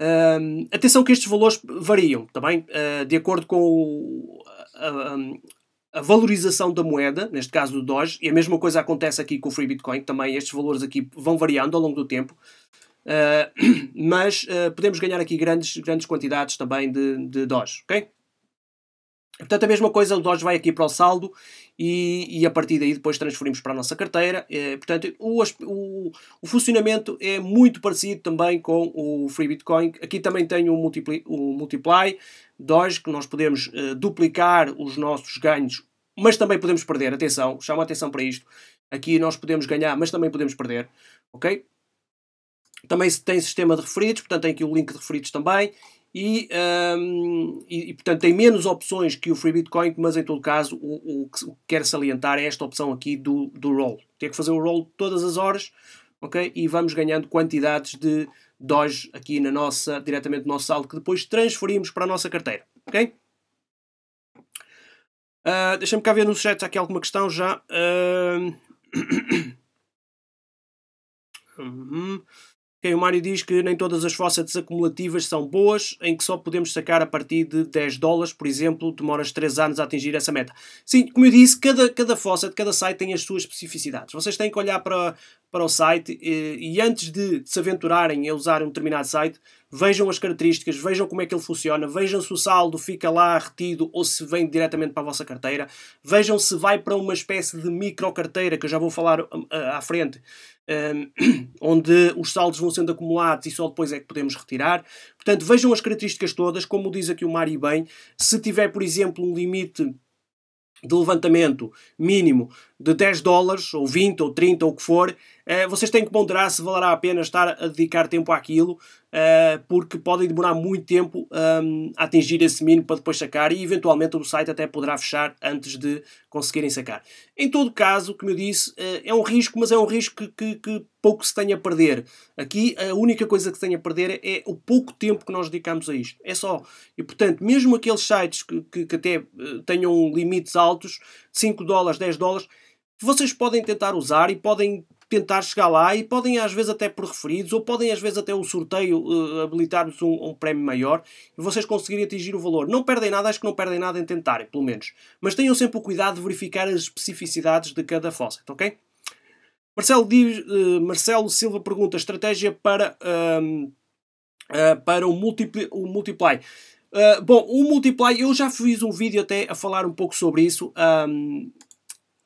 Uh, atenção que estes valores variam também tá uh, ah, de acordo com o, a, a, valorização da moeda, neste caso do Doge, e a mesma coisa acontece aqui com o Free Bitcoin, também estes valores aqui vão variando ao longo do tempo, ah, mas ah, podemos ganhar aqui grandes, grandes quantidades também de, de Doge, ok? Portanto, a mesma coisa, o Doge vai aqui para o saldo e, e a partir daí depois transferimos para a nossa carteira. É, portanto, o, o, o, funcionamento é muito parecido também com o Free Bitcoin. Aqui também tem o Multiply, o multiply Doge, que nós podemos uh, duplicar os nossos ganhos, mas também podemos perder. Atenção, chama atenção para isto. Aqui nós podemos ganhar, mas também podemos perder. Ok? Também tem sistema de referidos, portanto tem aqui o link de referidos também e, um, e, e, portanto tem menos opções que o Free Bitcoin, mas em todo caso o, o, que, o que quero salientar é esta opção aqui do, do roll. tem que fazer o roll todas as horas okay? e vamos ganhando quantidades de Doge aqui na nossa, diretamente no nosso saldo que depois transferimos para a nossa carteira. ok? Uh, Deixa-me cá ver nos chat se há aqui alguma questão já. Uh... uhum. Quem o Mário diz que nem todas as faucets acumulativas são boas, em que só podemos sacar a partir de 10 dólares, por exemplo, demoras 3 anos a atingir essa meta. Sim, como eu disse, cada, cada de cada site tem as suas especificidades. Vocês têm que olhar para, para o site e, eh, e antes de se aventurarem a usar um determinado site, vejam as características, vejam como é que ele funciona, vejam se o saldo fica lá retido ou se vem diretamente para a vossa carteira, vejam se vai para uma espécie de micro carteira, que eu já vou falar eh, à frente, um, onde os saldos vão sendo acumulados e só depois é que podemos retirar. Portanto, vejam as características todas, como diz aqui o Mário bem, se tiver, por exemplo, um limite de levantamento mínimo de 10 dólares, ou 20, ou 30, ou o que for, eh, vocês têm que ponderar se valerá a pena estar a dedicar tempo àquilo, eh, porque podem demorar muito tempo ehm, a atingir esse mínimo para depois sacar e eventualmente o site até poderá fechar antes de conseguirem sacar. Em todo caso, como eu disse, eh, é um risco, mas é um risco que, que, que pouco se tem a perder. Aqui a única coisa que se tem a perder é o pouco tempo que nós dedicamos a isto. É só. E portanto, mesmo aqueles sites que, que, que até tenham limites altos, 5 dólares, 10 dólares, vocês podem tentar usar e podem tentar chegar lá e podem às vezes até por referidos ou podem às vezes até um sorteio uh, habilitar-vos um, um, prémio maior e vocês conseguirem atingir o valor. Não perdem nada, acho que não perdem nada em tentar pelo menos. Mas tenham sempre o cuidado de verificar as especificidades de cada faucet, tá ok? Marcelo, diz, uh, eh, Marcelo Silva pergunta, estratégia para, uh, para o, multipli o Multiply. bom, o Multiply, eu já fiz um vídeo até a falar um pouco sobre isso. Um, ehm,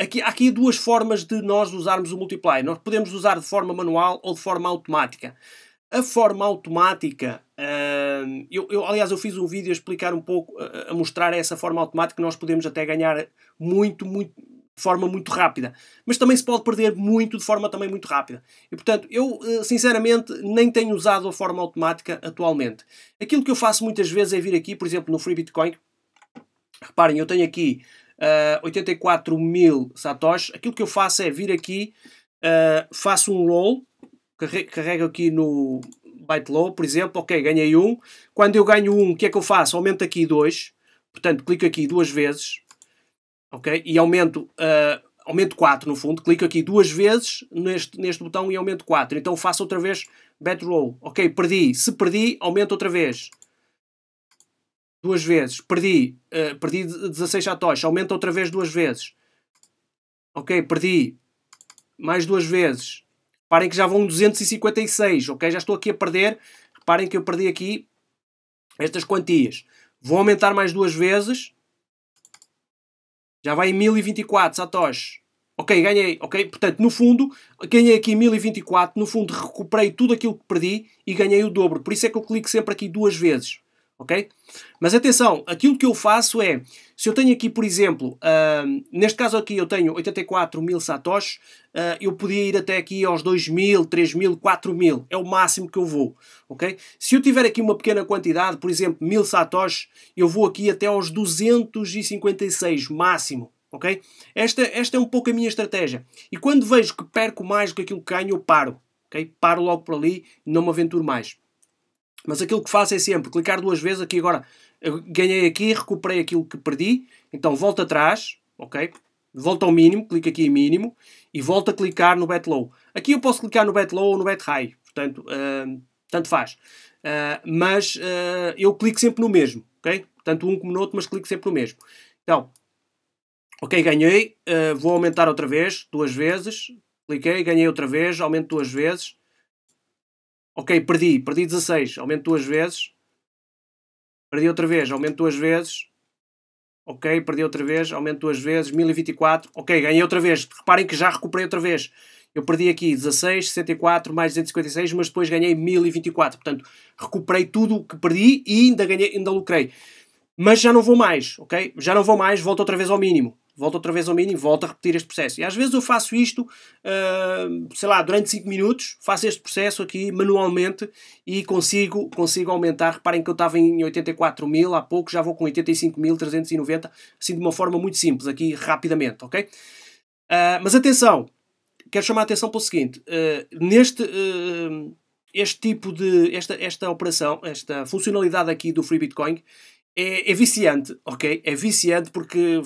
Aqui, há aqui duas formas de nós usarmos o multiply. Nós podemos usar de forma manual ou de forma automática. A forma automática, hum, eu, eu, aliás, eu fiz um vídeo a explicar um pouco, a mostrar essa forma automática nós podemos até ganhar muito, muito, de forma muito rápida. Mas também se pode perder muito de forma também muito rápida. E portanto, eu eh, sinceramente nem tenho usado a forma automática atualmente. Aquilo que eu faço muitas vezes é vir aqui, por exemplo, no Free Bitcoin. Reparem, eu tenho aqui 84 ah, mil satoshis. Aquilo que eu faço é vir aqui, uh, faço um roll, carrego aqui no byte low, por exemplo, ok, ganhei um. Quando eu ganho um, o que é que eu faço? Aumento aqui dois, portanto, clico aqui duas vezes, ok, e aumento... Uh, aumento 4 no fundo, clico aqui duas vezes neste, neste botão e aumento 4. Então faço outra vez bet roll. Ok, perdi. Se perdi, aumento outra vez duas vezes, perdi, uh, perdi 16 satoshis, aumenta outra vez duas vezes. Ok, perdi mais duas vezes. Reparem que já vão 256, ok? Já estou aqui a perder. Reparem que eu perdi aqui estas quantias. Vou aumentar mais duas vezes. Já vai em 1024 satoshis. Ok, ganhei, ok? Portanto, no fundo, ganhei aqui 1024, no fundo recuperei tudo aquilo que perdi e ganhei o dobro. Por isso é que eu clico sempre aqui duas vezes ok? Mas atenção, aquilo que eu faço é, se eu tenho aqui, por exemplo, uh, neste caso aqui eu tenho 84 mil satoshis, uh, eu podia ir até aqui aos 2 mil, 3 mil, 4 mil, é o máximo que eu vou, ok? Se eu tiver aqui uma pequena quantidade, por exemplo, mil satoshis, eu vou aqui até aos 256 máximo, ok? Esta, esta é um pouco a minha estratégia. E quando vejo que perco mais do que aquilo que ganho, eu paro, ok? Paro logo por ali, não me aventuro mais. Mas aquilo que faço é sempre clicar duas vezes aqui agora. Eu ganhei aqui, recuperei aquilo que perdi. Então volta atrás, ok? volta ao mínimo, clica aqui em mínimo e volta a clicar no bet low. Aqui eu posso clicar no bet low ou no bet high, portanto, uh, tanto faz. Uh, mas uh, eu clico sempre no mesmo, ok? Tanto um como no outro, mas clico sempre no mesmo. Então, ok, ganhei, vou aumentar outra vez, duas vezes, cliquei, ganhei outra vez, aumento duas vezes, Ok, perdi, perdi 16, aumento duas vezes. Perdi outra vez, aumento duas vezes. Ok, perdi outra vez, aumento duas vezes, 1024. Ok, ganhei outra vez. Reparem que já recuperei outra vez. Eu perdi aqui 16, 64, mais 256, mas depois ganhei 1024. Portanto, recuperei tudo o que perdi e ainda, ganhei, ainda lucrei. Mas já não vou mais, ok? Já não vou mais, volto outra vez ao mínimo volto outra vez ao mínimo, volto a repetir este processo. E às vezes eu faço isto, uh, sei lá, durante 5 minutos, faço este processo aqui manualmente e consigo, consigo aumentar. Reparem que eu estava em 84 mil há pouco, já vou com 85.390, assim de uma forma muito simples, aqui rapidamente, ok? Uh, mas atenção, quero chamar a atenção para o seguinte: uh, neste uh, este tipo de esta, esta operação, esta funcionalidade aqui do Free Bitcoin, é, é viciante, ok? É viciante porque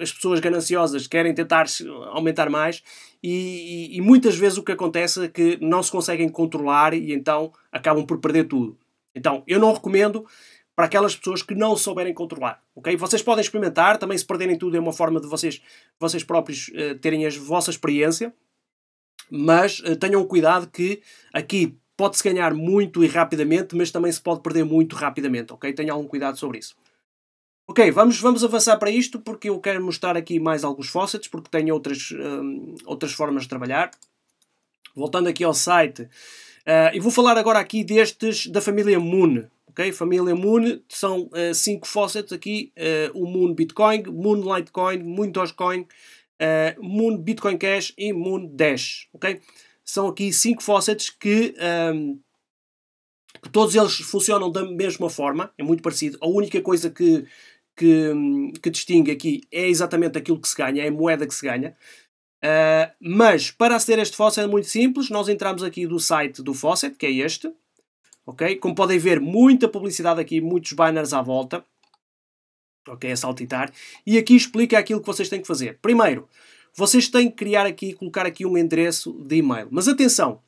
as pessoas gananciosas querem tentar aumentar mais e, e, e, muitas vezes o que acontece é que não se conseguem controlar e então acabam por perder tudo. Então, eu não recomendo para aquelas pessoas que não souberem controlar, ok? Vocês podem experimentar, também se perderem tudo é uma forma de vocês, vocês próprios uh, terem a vossa experiência, mas uh, tenham cuidado que aqui Pode-se ganhar muito e rapidamente, mas também se pode perder muito rapidamente, ok? Tenha algum cuidado sobre isso. Ok, vamos, vamos avançar para isto porque eu quero mostrar aqui mais alguns faucets porque tenho outras, um, outras formas de trabalhar. Voltando aqui ao site, uh, e vou falar agora aqui destes da família Moon. Ok, família Moon, são uh, cinco faucets aqui, uh, o Moon Bitcoin, Moon Litecoin, Moon Dogecoin, Moon Bitcoin Cash e Moon Dash. Ok? São aqui cinco faucets que, um, que todos eles funcionam da mesma forma, é muito parecido. A única coisa que, que, que, distingue aqui é exatamente aquilo que se ganha, é a moeda que se ganha. Uh, mas para aceder a este faucet é muito simples, nós entramos aqui do site do faucet, que é este. Okay? Como podem ver, muita publicidade aqui, muitos banners à volta. Ok, a saltitar. E aqui explica aquilo que vocês têm que fazer. Primeiro, vocês têm que criar aqui, colocar aqui um endereço de e-mail. Mas atenção,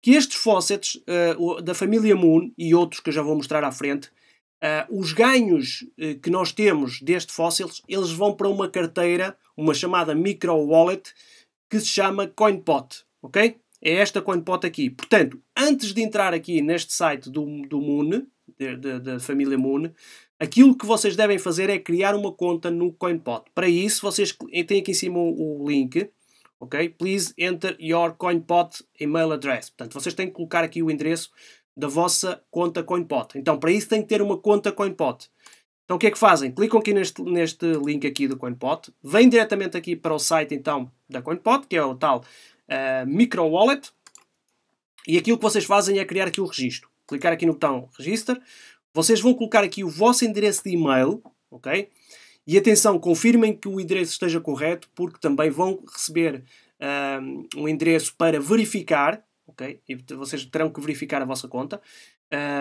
que estes faucets uh, eh, da família Moon e outros que eu já vou mostrar à frente, uh, os ganhos uh, que nós temos deste fósseis, eles vão para uma carteira, uma chamada micro wallet, que se chama CoinPot, ok? É esta CoinPot aqui. Portanto, antes de entrar aqui neste site do, do Moon, da família Moon, Aquilo que vocês devem fazer é criar uma conta no CoinPot. Para isso, vocês eh, têm aqui em cima o link, ok? Please enter your CoinPot email address. Portanto, vocês têm que colocar aqui o endereço da vossa conta CoinPot. Então, para isso tem que ter uma conta CoinPot. Então, o que é que fazem? Clicam aqui neste, neste link aqui do CoinPot, vêm diretamente aqui para o site, então, da CoinPot, que é o tal uh, Micro Wallet, e aquilo que vocês fazem é criar aqui o registro. Clicar aqui no botão Register, vocês vão colocar aqui o vosso endereço de e-mail, ok? E atenção, confirmem que o endereço esteja correto, porque também vão receber um, um endereço para verificar, ok? E vocês terão que verificar a vossa conta.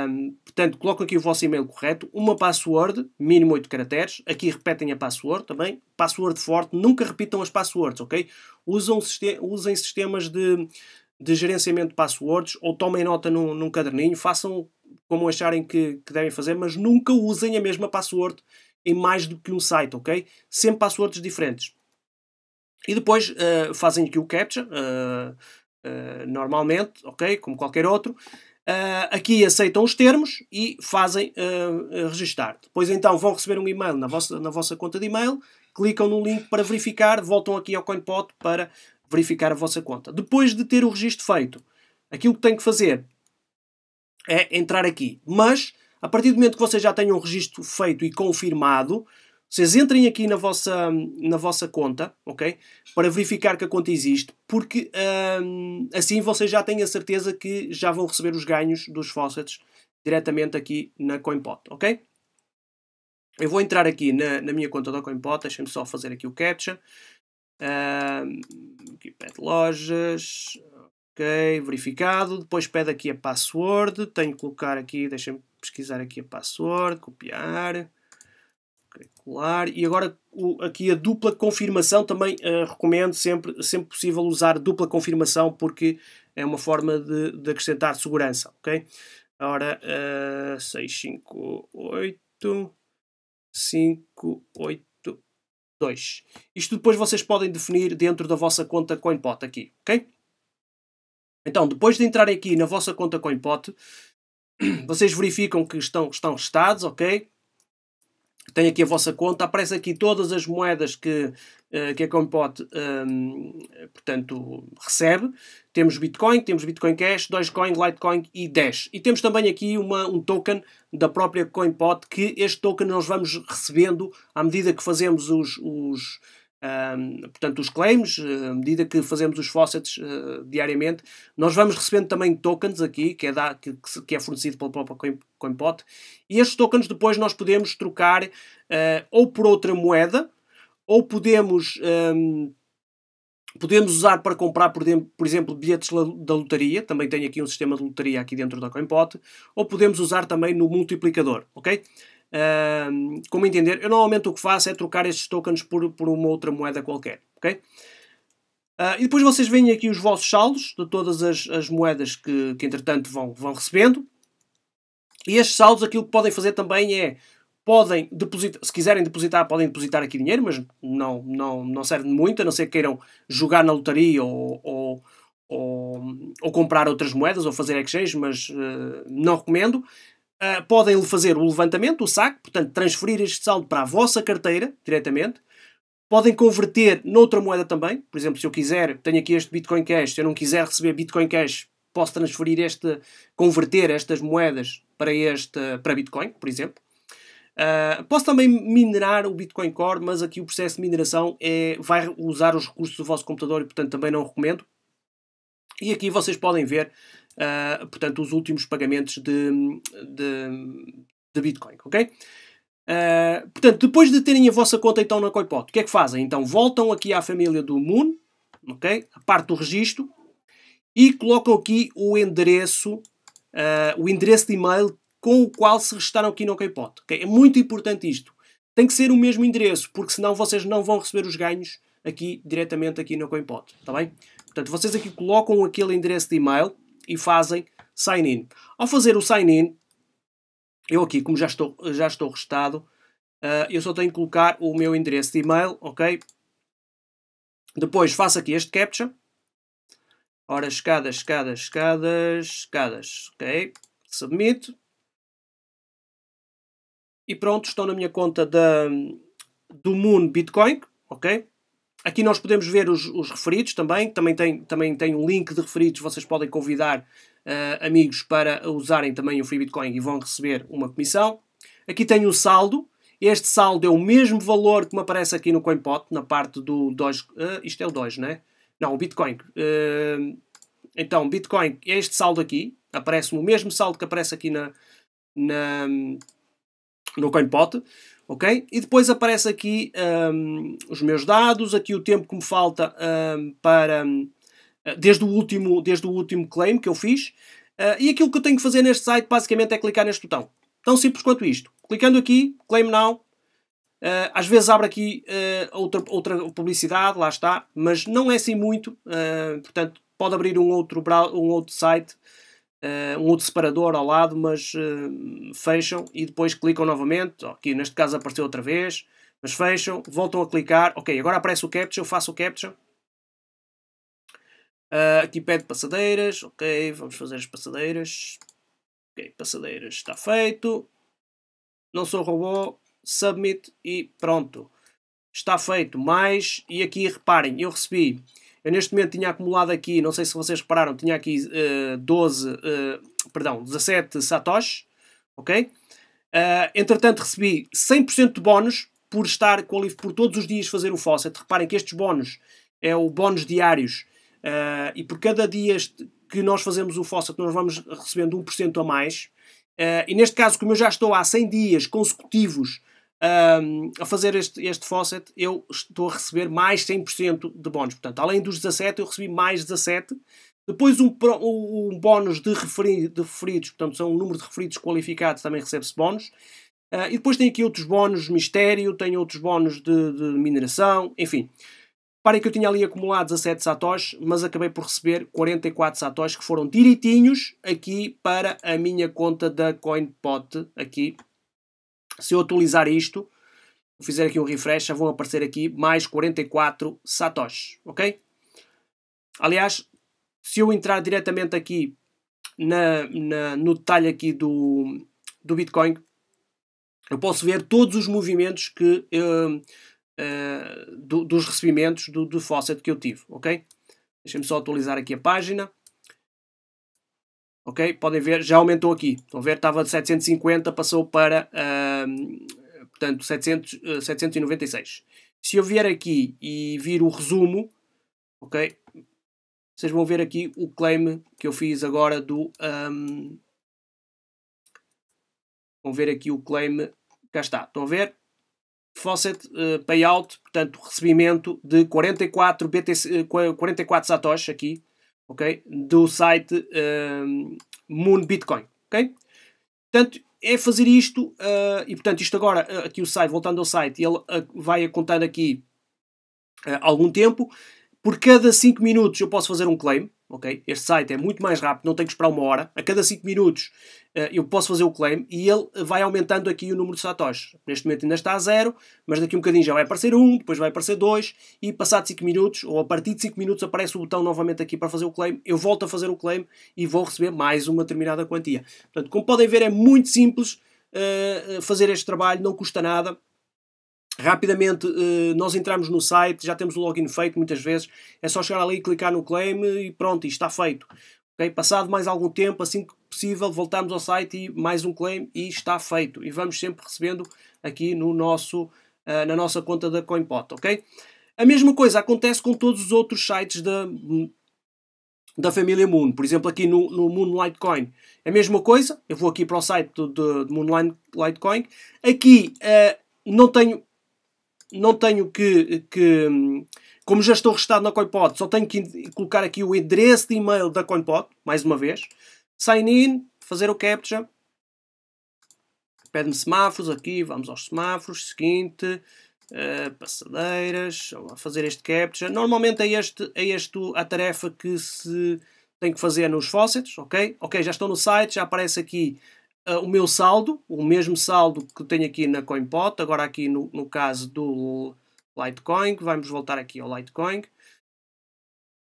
Um, portanto, colocam aqui o vosso e-mail correto, uma password, mínimo 8 caracteres. Aqui repetem a password também. Password forte, nunca repitam as passwords, ok? Usam, usem sistemas de, de gerenciamento de passwords ou tomem nota num, num caderninho, façam como acharem que, que devem fazer, mas nunca usem a mesma password em mais do que um site, ok? Sempre passwords diferentes. E depois uh, fazem aqui o CAPTCHA, uh, uh, normalmente, ok? Como qualquer outro. aqui aceitam os termos e fazem registar. Depois então vão receber um e-mail na vossa, na vossa conta de e-mail, clicam no link para verificar, voltam aqui ao CoinPot para verificar a vossa conta. Depois de ter o registro feito, aquilo que têm que fazer é entrar aqui. Mas, a partir do momento que vocês já tenham um registro feito e confirmado, vocês entrem aqui na vossa, na vossa conta, ok? Para verificar que a conta existe, porque hum, assim vocês já têm a certeza que já vão receber os ganhos dos faucets diretamente aqui na CoinPot, ok? Eu vou entrar aqui na, na minha conta da CoinPot, deixem-me só fazer aqui o captcha. Um, aqui pet lojas, Ok, verificado. Depois pede aqui a password. Tenho que colocar aqui, deixem me pesquisar aqui a password, copiar, colar. E agora o, aqui a dupla confirmação também uh, recomendo sempre, sempre possível usar dupla confirmação porque é uma forma de, de acrescentar segurança, ok? Ora, uh, eh, 6, Isto depois vocês podem definir dentro da vossa conta CoinPot aqui, ok? Então, depois de entrarem aqui na vossa conta CoinPot, vocês verificam que estão, estão estados, ok? Tem aqui a vossa conta, aparece aqui todas as moedas que, eh, que a CoinPot um, ehm, portanto, recebe. Temos Bitcoin, temos Bitcoin Cash, Dogecoin, Litecoin e Dash. E temos também aqui uma, um token da própria CoinPot, que este token nós vamos recebendo à medida que fazemos os, os um, portanto, os claims, eh, à medida que fazemos os faucets uh, diariamente, nós vamos recebendo também tokens aqui, que é, da, que, que é fornecido pela própria CoinPot, e estes tokens depois nós podemos trocar uh, ou por outra moeda, ou podemos, um, podemos usar para comprar, por, por exemplo, bilhetes da lotaria, também tem aqui um sistema de lotaria aqui dentro da CoinPot, ou podemos usar também no multiplicador, ok? Uh, como entender? Eu normalmente o que faço é trocar estes tokens por, por uma outra moeda qualquer, ok? Uh, e depois vocês veem aqui os vossos saldos de todas as, as moedas que, que entretanto vão, vão recebendo. E estes saldos, aquilo que podem fazer também é podem depositar, se quiserem depositar, podem depositar aqui dinheiro, mas não, não, não serve muito, a não ser que queiram jogar na lotaria ou, ou, ou, ou comprar outras moedas ou fazer exchange, mas uh, não recomendo uh, podem fazer o levantamento, o saco, portanto, transferir este saldo para a vossa carteira diretamente. Podem converter noutra moeda também. Por exemplo, se eu quiser, tenho aqui este Bitcoin Cash, se eu não quiser receber Bitcoin Cash, posso transferir este, converter estas moedas para, este, para Bitcoin, por exemplo. Uh, posso também minerar o Bitcoin Core, mas aqui o processo de mineração é, vai usar os recursos do vosso computador e, portanto, também não recomendo. E aqui vocês podem ver uh, portanto, os últimos pagamentos de, de, de Bitcoin, ok? Uh, portanto, depois de terem a vossa conta então na Coinpot, o que é que fazem? Então voltam aqui à família do Moon, ok? A parte do registro e colocam aqui o endereço, uh, o endereço de e-mail com o qual se registaram aqui no Coinpot, ok? É muito importante isto. Tem que ser o mesmo endereço, porque senão vocês não vão receber os ganhos aqui diretamente aqui no Coinpot, está bem? Portanto, vocês aqui colocam aquele endereço de e-mail, e fazem sign in. Ao fazer o sign in, eu aqui, como já estou, já estou restado, uh, ah, eu só tenho que colocar o meu endereço de e-mail, ok? Depois faço aqui este CAPTCHA. Ora, escadas, escadas, escadas, escadas, ok? Submit. E pronto, estou na minha conta da, do Moon Bitcoin, ok? Aqui nós podemos ver os, os, referidos também, também tem, também tem um link de referidos, vocês podem convidar uh, amigos para usarem também o Free Bitcoin e vão receber uma comissão. Aqui tem o saldo, este saldo é o mesmo valor que me aparece aqui no CoinPot, na parte do Doge, uh, isto é o Doge, não é? Não, o Bitcoin. Uh, então, Bitcoin, este saldo aqui, aparece o mesmo saldo que aparece aqui na, na no CoinPot ok? E depois aparece aqui um, os meus dados, aqui o tempo que me falta um, para hum, desde o último desde o último claim que eu fiz uh, e aquilo que eu tenho que fazer neste site basicamente é clicar neste botão. Tão simples quanto isto. Clicando aqui, claim now, Uh, às vezes abre aqui uh, outra, outra publicidade, lá está, mas não é assim muito, uh, portanto pode abrir um outro, um outro site eh, um outro separador ao lado, mas eh, fecham e depois clicam novamente. Aqui neste caso apareceu outra vez, mas fecham, voltam a clicar. Ok, agora aparece o capture eu faço o capture Uh, aqui pede passadeiras, ok, vamos fazer as passadeiras. Ok, passadeiras está feito. Não sou robô, submit e pronto. Está feito, mais, e aqui reparem, eu recebi eu neste momento tinha acumulado aqui, não sei se vocês repararam, tinha aqui uh, 12, uh, perdão, 17 satoshis, ok? Uh, entretanto recebi 100% de bónus por estar por todos os dias fazer o faucet. Reparem que estes bónus é o bónus diários uh, e por cada dia que nós fazemos o faucet nós vamos recebendo 1% a mais. Uh, e neste caso, como eu já estou há 100 dias consecutivos um, a fazer este, este faucet, eu estou a receber mais 100% de bónus. Portanto, além dos 17, eu recebi mais 17. Depois um, um bónus de, referi, de referidos, portanto, são um número de referidos qualificados, também recebe-se bónus. Uh, e depois tem aqui outros bónus mistério, tem outros bónus de, de mineração, enfim. Parem que eu tinha ali acumulado 17 satoshis, mas acabei por receber 44 satoshis que foram direitinhos aqui para a minha conta da CoinPot, aqui se eu atualizar isto, fizer aqui um refresh, já vão aparecer aqui mais 44 satoshis, ok? Aliás, se eu entrar diretamente aqui na, na, no detalhe aqui do, do Bitcoin, eu posso ver todos os movimentos que, uh, uh, do, dos recebimentos do, do faucet que eu tive, ok? Deixem-me só atualizar aqui a página. Ok? Podem ver, já aumentou aqui. Estão a ver? Estava de 750, passou para, portanto, 700, 796. Eh, Se eu vier aqui e vir o resumo, ok? Vocês vão ver aqui o claim que eu fiz agora do... Um, vão ver aqui o claim, cá está, estão a ver? Faucet uh, payout, portanto recebimento de 44, BTC, 44 satoshis aqui, do site ehm, Moon Bitcoin, ok? Portanto, é fazer isto, uh, e portanto isto agora, eh, aqui o site, voltando ao site, ele eh, vai contando aqui algum tempo, por cada 5 minutos eu posso fazer um claim, ok? Este site é muito mais rápido, não tenho que esperar uma hora. A cada 5 minutos uh, eu posso fazer o claim e ele vai aumentando aqui o número de satoshis. Neste momento ainda está a zero, mas daqui um bocadinho já vai aparecer um, depois vai aparecer dois e passado 5 minutos, ou a partir de 5 minutos, aparece o botão novamente aqui para fazer o claim. Eu volto a fazer o claim e vou receber mais uma determinada quantia. Portanto, como podem ver, é muito simples uh, fazer este trabalho, não custa nada Rapidamente eh, nós entramos no site, já temos o login feito muitas vezes, é só chegar ali, clicar no claim e pronto, e está feito. Okay? Passado mais algum tempo, assim que possível, voltamos ao site e mais um claim e está feito. E vamos sempre recebendo aqui no nosso, eh, na nossa conta da CoinPot. Okay? A mesma coisa acontece com todos os outros sites da, da família Moon. Por exemplo, aqui no, no Moonlight Coin. É a mesma coisa, eu vou aqui para o site do, do Moonlight Coin. Aqui uh, não tenho não tenho que, que como já estou restado na CoinPod, só tenho que colocar aqui o endereço de e-mail da CoinPod, mais uma vez. Sign in, fazer o CAPTCHA. Pede-me semáforos aqui, vamos aos semáforos. Seguinte, uh, passadeiras, a fazer este CAPTCHA. Normalmente é, este, é este a tarefa que se tem que fazer nos faucets, ok? Ok, já estou no site, já aparece aqui uh, o meu saldo, o mesmo saldo que tenho aqui na CoinPot, agora aqui no, no caso do Litecoin, vamos voltar aqui ao Litecoin.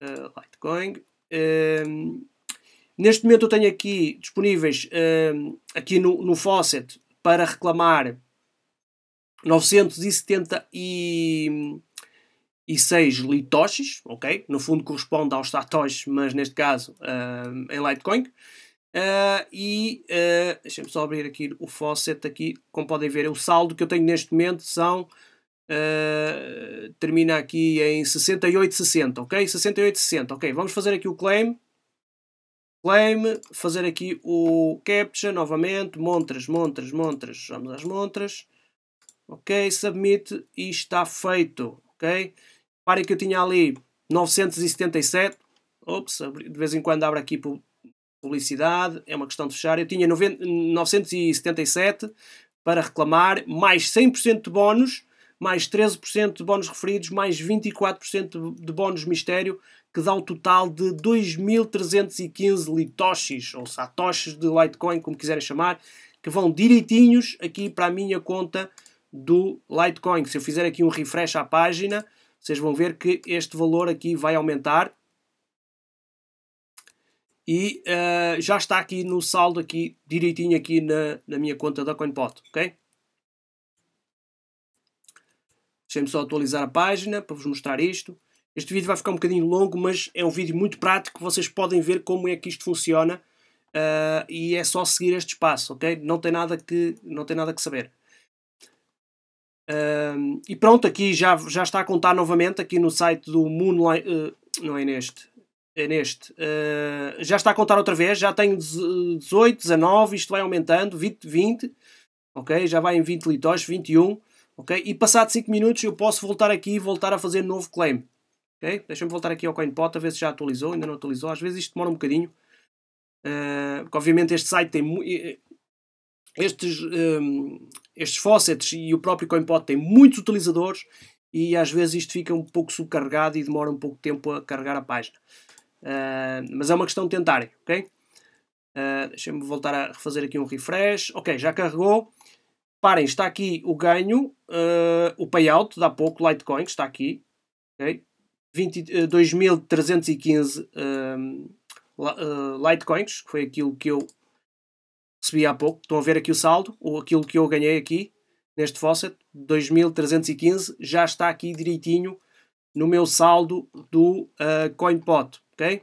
Uh, Litecoin. Uh, neste momento eu tenho aqui disponíveis, aqui no, no faucet, para reclamar 976 litoshis, ok? No fundo corresponde aos satoshis, mas neste caso em Litecoin. Uh, e uh, ah, deixem-me só abrir aqui o faucet aqui, como podem ver, é o saldo que eu tenho neste momento são uh, termina aqui em 68,60, ok? 68,60, ok, vamos fazer aqui o claim claim, fazer aqui o captcha novamente, montras, montras, montras, vamos às montras ok, submit e está feito, ok? Reparem que eu tinha ali 977, ops, de vez em quando abre aqui publicidade, é uma questão de fechar. Eu tinha 977 para reclamar, mais 100% de bónus, mais 13% de bónus referidos, mais 24% de bónus mistério, que dá o um total de 2.315 litoshis, ou satoshis de Litecoin, como quiserem chamar, que vão direitinhos aqui para a minha conta do Litecoin. Se eu fizer aqui um refresh à página, vocês vão ver que este valor aqui vai aumentar e uh, já está aqui no saldo aqui direitinho aqui na, na minha conta da CoinPot, ok? Deixem-me só atualizar a página para vos mostrar isto. Este vídeo vai ficar um bocadinho longo, mas é um vídeo muito prático, vocês podem ver como é que isto funciona uh, e é só seguir este espaço, ok? Não tem nada que, não tem nada que saber. Uh, e pronto, aqui já, já está a contar novamente aqui no site do Moonlight, eh, não é neste, é neste. Uh, já está a contar outra vez, já tenho 18, 19, isto vai aumentando, 20, 20, ok? Já vai em 20 litóis, 21, ok? E passado 5 minutos eu posso voltar aqui e voltar a fazer novo claim, ok? Deixa-me voltar aqui ao CoinPot a ver se já atualizou, ainda não atualizou, às vezes isto demora um bocadinho. Uh, porque obviamente este site tem eh, estes, um, ehm, estes faucets e o próprio CoinPod tem muitos utilizadores e às vezes isto fica um pouco subcarregado e demora um pouco de tempo a carregar a página. Uh, mas é uma questão de tentarem, ok? Uh, ah, Deixem-me voltar a refazer aqui um refresh. Ok, já carregou. Parem, está aqui o ganho, uh, o payout da pouco, Litecoin, está aqui. Okay? 2.315 um, Litecoins, que foi aquilo que eu recebi há pouco. Estão a ver aqui o saldo, ou aquilo que eu ganhei aqui neste faucet, 2.315, já está aqui direitinho no meu saldo do uh, CoinPot. Ok?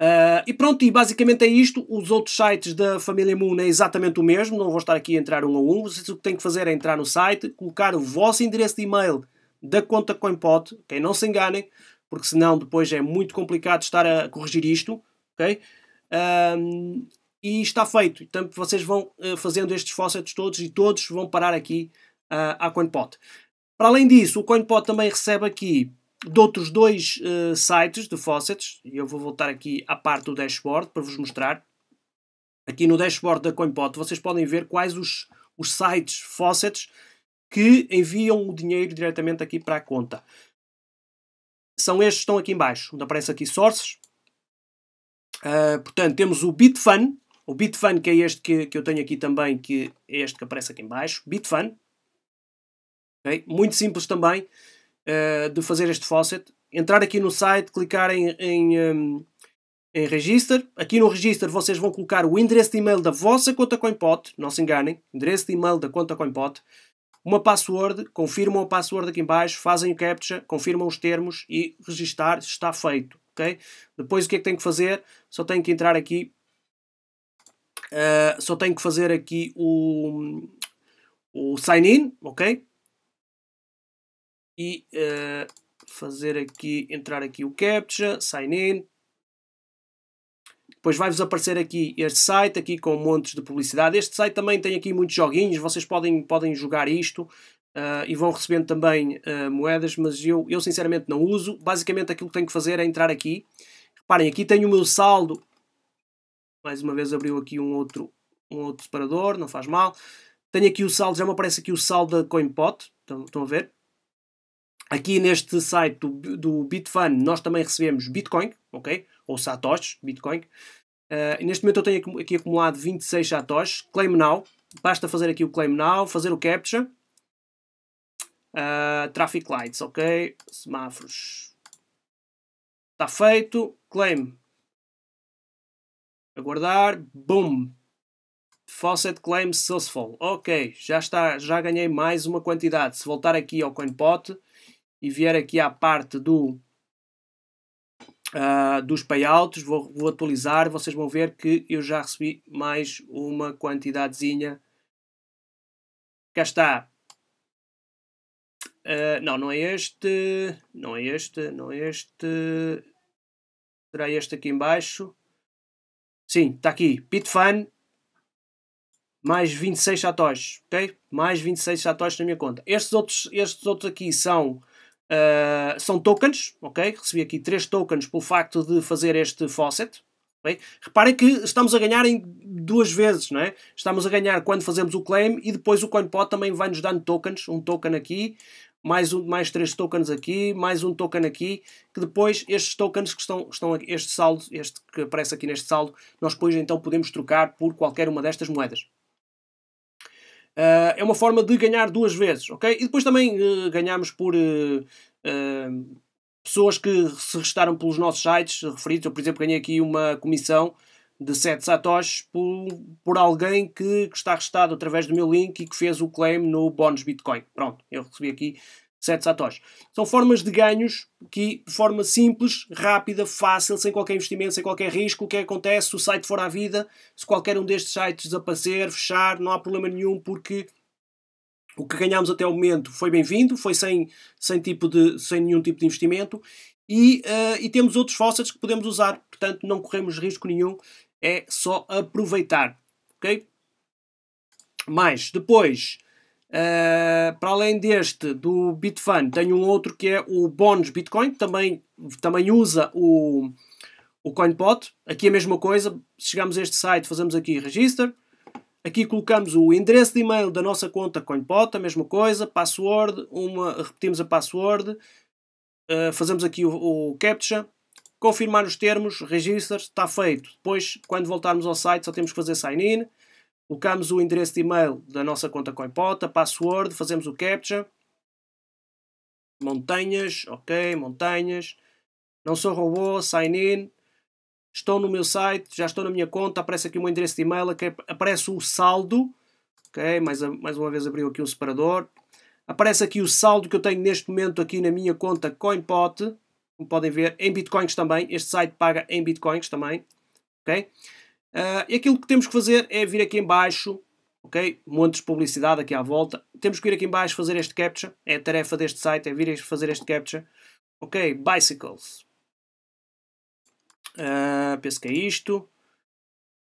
Uh, e pronto, e basicamente é isto. Os outros sites da família Moon é exatamente o mesmo. Não vou estar aqui a entrar um a um. Vocês o que têm que fazer é entrar no site, colocar o vosso endereço de e-mail da conta CoinPot. Okay? Não se enganem, porque senão depois é muito complicado estar a corrigir isto. Okay? Uh, e está feito. então vocês vão uh, fazendo estes faucets todos e todos vão parar aqui ah, à CoinPot. Para além disso, o CoinPot também recebe aqui de outros dois uh, sites de faucets, e eu vou voltar aqui à parte do dashboard para vos mostrar. Aqui no dashboard da CoinPot vocês podem ver quais os, os sites faucets que enviam o dinheiro diretamente aqui para a conta. São estes que estão aqui embaixo, onde aparece aqui sources. Uh, portanto, temos o Bitfun, o Bitfun que é este que, que eu tenho aqui também, que é este que aparece aqui embaixo, Bitfun. Okay? Muito simples também. Eh, de fazer este faucet, entrar aqui no site, clicar em, em, um, em register. Aqui no register vocês vão colocar o endereço de e-mail da vossa conta CoinPot, não se enganem, endereço de e-mail da conta CoinPot, uma password, confirmam a password aqui embaixo, fazem o CAPTCHA, confirmam os termos e registar está feito. Okay? Depois o que é que tem que fazer? Só tem que entrar aqui, uh, só tem que fazer aqui o, o sign in, ok? e uh, fazer aqui, entrar aqui o CAPTCHA, sign in. Depois vai-vos aparecer aqui este site, aqui com montes de publicidade. Este site também tem aqui muitos joguinhos, vocês podem, podem jogar isto uh, e vão recebendo também uh, moedas, mas eu, eu sinceramente não uso. Basicamente aquilo que tenho que fazer é entrar aqui. Reparem, aqui tenho o meu saldo. Mais uma vez abriu aqui um outro, um outro separador, não faz mal. Tenho aqui o saldo, já me aparece aqui o saldo da CoinPot, estão, estão a ver? Aqui neste site do, do Bitfun nós também recebemos Bitcoin, ok? Ou Satoshis, Bitcoin. Uh, neste momento eu tenho aqui acumulado 26 Satoshis. Claim Now, basta fazer aqui o Claim Now, fazer o Captcha. Uh, eh, traffic Lights, ok? Semáforos. Está feito. Claim. Aguardar. Boom. Faucet Claim Successful. Ok, já está, já ganhei mais uma quantidade. Se voltar aqui ao CoinPot, e vier aqui à parte do, uh, dos payouts, vou, vou atualizar, vocês vão ver que eu já recebi mais uma quantidadezinha. Cá está. Uh, não, não é este, não é este, não é este. Será este aqui embaixo? Sim, está aqui. pitfan mais 26 satoshis, ok? Mais 26 satoshis na minha conta. Estes outros, estes outros aqui são Uh, são tokens, ok? Recebi aqui 3 tokens pelo facto de fazer este faucet. Okay? Reparem que estamos a ganhar em duas vezes, não é? Estamos a ganhar quando fazemos o claim e depois o pot também vai nos dando tokens, um token aqui, mais, um, mais três tokens aqui, mais um token aqui, que depois estes tokens que estão, estão aqui, este saldo, este que aparece aqui neste saldo, nós depois então podemos trocar por qualquer uma destas moedas. Uh, é uma forma de ganhar duas vezes, ok? E depois também uh, ganhamos por uh, pessoas que se restaram pelos nossos sites referidos. Eu, por exemplo, ganhei aqui uma comissão de 7 satoshis por, por alguém que, que, está restado através do meu link e que fez o claim no bónus Bitcoin. Pronto, eu recebi aqui 7 satoshis. São formas de ganhos que, de forma simples, rápida, fácil, sem qualquer investimento, sem qualquer risco, o que é acontece se o site for à vida, se qualquer um destes sites desaparecer, fechar, não há problema nenhum, porque o que ganhámos até o momento foi bem-vindo, foi sem, sem, tipo de, sem nenhum tipo de investimento, e, uh, e temos outros fósseis que podemos usar, portanto não corremos risco nenhum, é só aproveitar, ok? Mais, depois... Uh, para além deste, do Bitfun, tenho um outro que é o Bónus Bitcoin, também, também usa o, o CoinPot. Aqui a mesma coisa, chegamos a este site, fazemos aqui Register. Aqui colocamos o endereço de e-mail da nossa conta CoinPot, a mesma coisa, password, uma, repetimos a password, uh, fazemos aqui o, o CAPTCHA, confirmar os termos, register, está feito. Depois, quando voltarmos ao site, só temos que fazer sign in colocamos o endereço de e-mail da nossa conta CoinPota, password, fazemos o captcha. Montanhas, ok, montanhas. Não sou robô, sign in. Estou no meu site, já estou na minha conta, aparece aqui o meu endereço de e-mail, é, aparece o saldo. Ok, mais, mais uma vez abriu aqui um separador. Aparece aqui o saldo que eu tenho neste momento aqui na minha conta CoinPot. Como podem ver, em Bitcoins também. Este site paga em Bitcoins também. Ok? Uh, e aquilo que temos que fazer é vir aqui em baixo, ok? Montes de publicidade aqui à volta. Temos que vir aqui em baixo fazer este captcha. É a tarefa deste site, é vir fazer este captcha. Ok, bicycles. Uh, penso que é isto.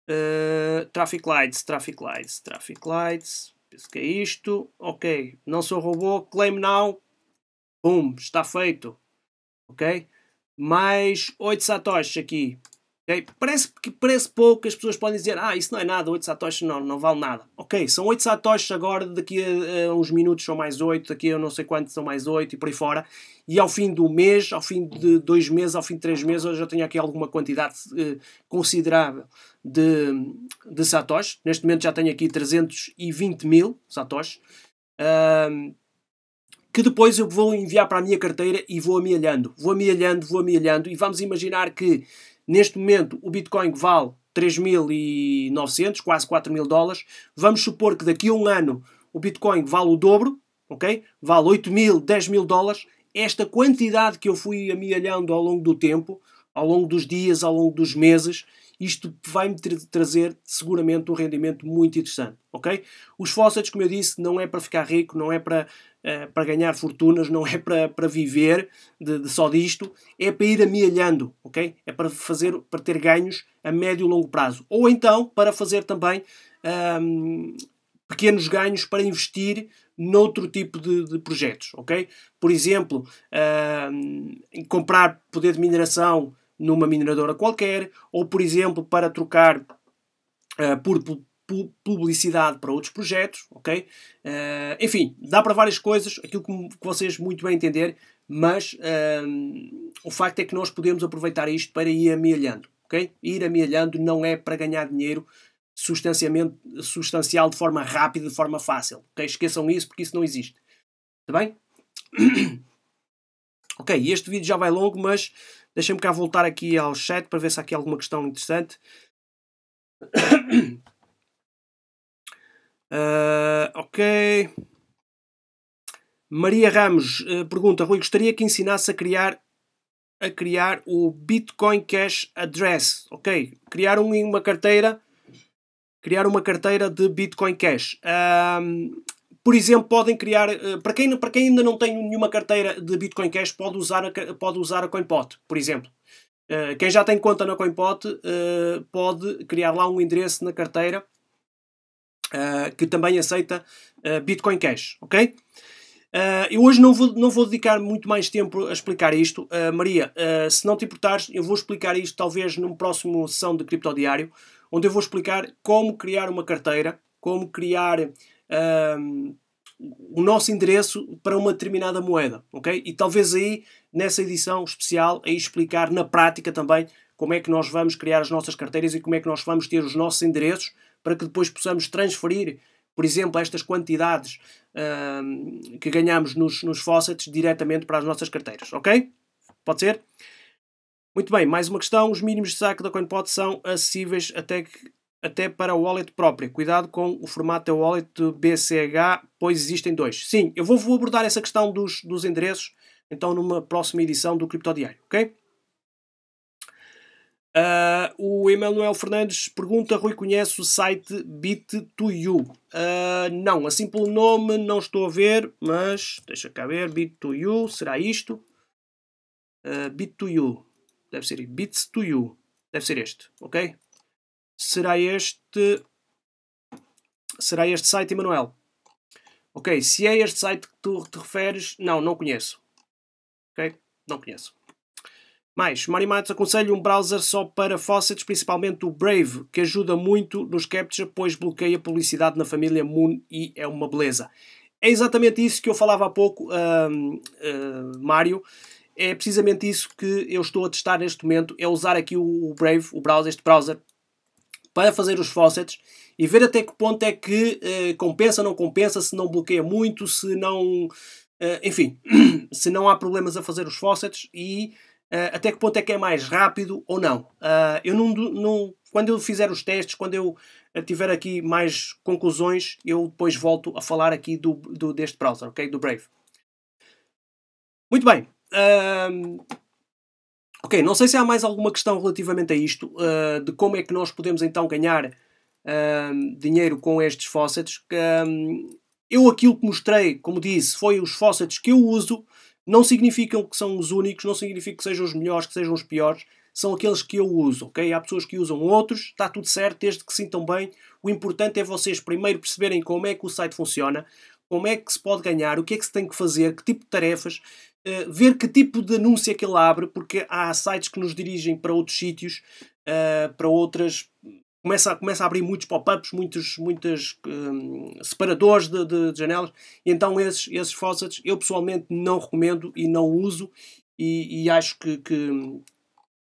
Uh, traffic lights, traffic lights, traffic lights. Penso que é isto. Ok, não sou robô. Claim now. Boom, está feito. Ok? Mais 8 satoshis aqui. Okay? Parece, que parece pouco, as pessoas podem dizer, ah, isso não é nada, 8 satoshis não, não vale nada. Ok, são 8 satoshis agora, daqui a, a, uns minutos são mais 8, daqui a não sei quantos são mais 8 e por aí fora. E ao fim do mês, ao fim de dois meses, ao fim de três meses, eu já tenho aqui alguma quantidade eh, considerável de, de satoshis. Neste momento já tenho aqui 320 mil satoshis. Um, que depois eu vou enviar para a minha carteira e vou amealhando, vou amealhando, vou amealhando, e vamos imaginar que Neste momento, o Bitcoin vale 3.900, quase 4.000 dólares. Vamos supor que daqui a um ano o Bitcoin vale o dobro, ok? Vale 8.000, 10.000 dólares. Esta quantidade que eu fui amealhando ao longo do tempo, ao longo dos dias, ao longo dos meses, isto vai-me trazer seguramente um rendimento muito interessante, ok? Os fósseis, como eu disse, não é para ficar rico, não é para, uh, para ganhar fortunas, não é para, para viver de, de só disto, é para ir amealhando, ok? É para fazer, para ter ganhos a médio e longo prazo. Ou então para fazer também um, ehm, pequenos ganhos para investir noutro tipo de, de projetos, ok? Por exemplo, um, ehm, comprar poder de mineração numa mineradora qualquer, ou por exemplo para trocar uh, por publicidade para outros projetos, ok? Uh, enfim, dá para várias coisas, aquilo que, que vocês muito bem entender, mas uh, o facto é que nós podemos aproveitar isto para ir amealhando, ok? Ir amealhando não é para ganhar dinheiro substancial de forma rápida, de forma fácil, ok? Esqueçam isso porque isso não existe, está bem? ok, este vídeo já vai longo, mas Deixem-me cá voltar aqui ao chat para ver se há aqui alguma questão interessante. Uh, ok. Maria Ramos uh, pergunta: Rui, gostaria que ensinasse a criar a criar o Bitcoin Cash Address. Ok, criar um, uma carteira, criar uma carteira de Bitcoin Cash. Um, por exemplo, podem criar, eh, para quem, para quem ainda não tem nenhuma carteira de Bitcoin Cash, pode usar a, pode usar a CoinPot, por exemplo. Eh, quem já tem conta na CoinPot eh, pode criar lá um endereço na carteira que também aceita Bitcoin Cash, ok? eu hoje não vou, não vou dedicar muito mais tempo a explicar isto. Maria, se não te importares, eu vou explicar isto talvez num próximo sessão de Criptodiário, onde eu vou explicar como criar uma carteira, como criar um, o nosso endereço para uma determinada moeda, ok? E talvez aí, nessa edição especial, aí explicar na prática também como é que nós vamos criar as nossas carteiras e como é que nós vamos ter os nossos endereços para que depois possamos transferir, por exemplo, estas quantidades um, que ganhamos nos, nos faucets diretamente para as nossas carteiras, ok? Pode ser? Muito bem, mais uma questão. Os mínimos de saque da CoinPod são acessíveis até que até para o wallet própria. Cuidado com o formato da wallet BCH, pois existem dois. Sim, eu vou, vou abordar essa questão dos, dos endereços, então numa próxima edição do Criptodiário, ok? Uh, o Emanuel Fernandes pergunta: Rui, conhece o site Bit2You? Uh, ah, não, assim pelo nome não estou a ver, mas deixa cá ver: Bit2You, será isto? Uh, ah, Bit2You, deve ser Bits2You, deve ser este, ok? será este será este site, Emanuel. Ok, se é este site que tu te referes, não, não conheço. Ok? Não conheço. Mais, Mário Matos aconselho um browser só para faucets, principalmente o Brave, que ajuda muito nos CAPTCHA, pois bloqueia publicidade na família Moon e é uma beleza. É exatamente isso que eu falava há pouco, uh, uh, Mário. É precisamente isso que eu estou a testar neste momento, é usar aqui o, o Brave, o browser, este browser para fazer os faucets e ver até que ponto é que eh, compensa, não compensa, se não bloqueia muito, se não. Eh, enfim, se não há problemas a fazer os faucets e eh, até que ponto é que é mais rápido ou não. Uh, eu não, não, Quando eu fizer os testes, quando eu tiver aqui mais conclusões, eu depois volto a falar aqui do, do deste browser, ok? Do Brave. Muito bem. Uh, Ok, não sei se há mais alguma questão relativamente a isto, uh, de como é que nós podemos então ganhar uh, dinheiro com estes faucets. Um, ehm, eu aquilo que mostrei, como disse, foi os faucets que eu uso, não significam que são os únicos, não significa que sejam os melhores, que sejam os piores, são aqueles que eu uso, ok? Há pessoas que usam outros, está tudo certo, desde que sintam bem. O importante é vocês primeiro perceberem como é que o site funciona, como é que se pode ganhar, o que é que se tem que fazer, que tipo de tarefas, eh, ver que tipo de anúncio é que ele abre, porque há sites que nos dirigem para outros sítios, uh, para outras. Começa a, começa a abrir muitos pop-ups, muitos, muitos hum, separadores de, de, de, janelas. Então, esses, esses faucets eu pessoalmente não recomendo e não uso. E, e acho que,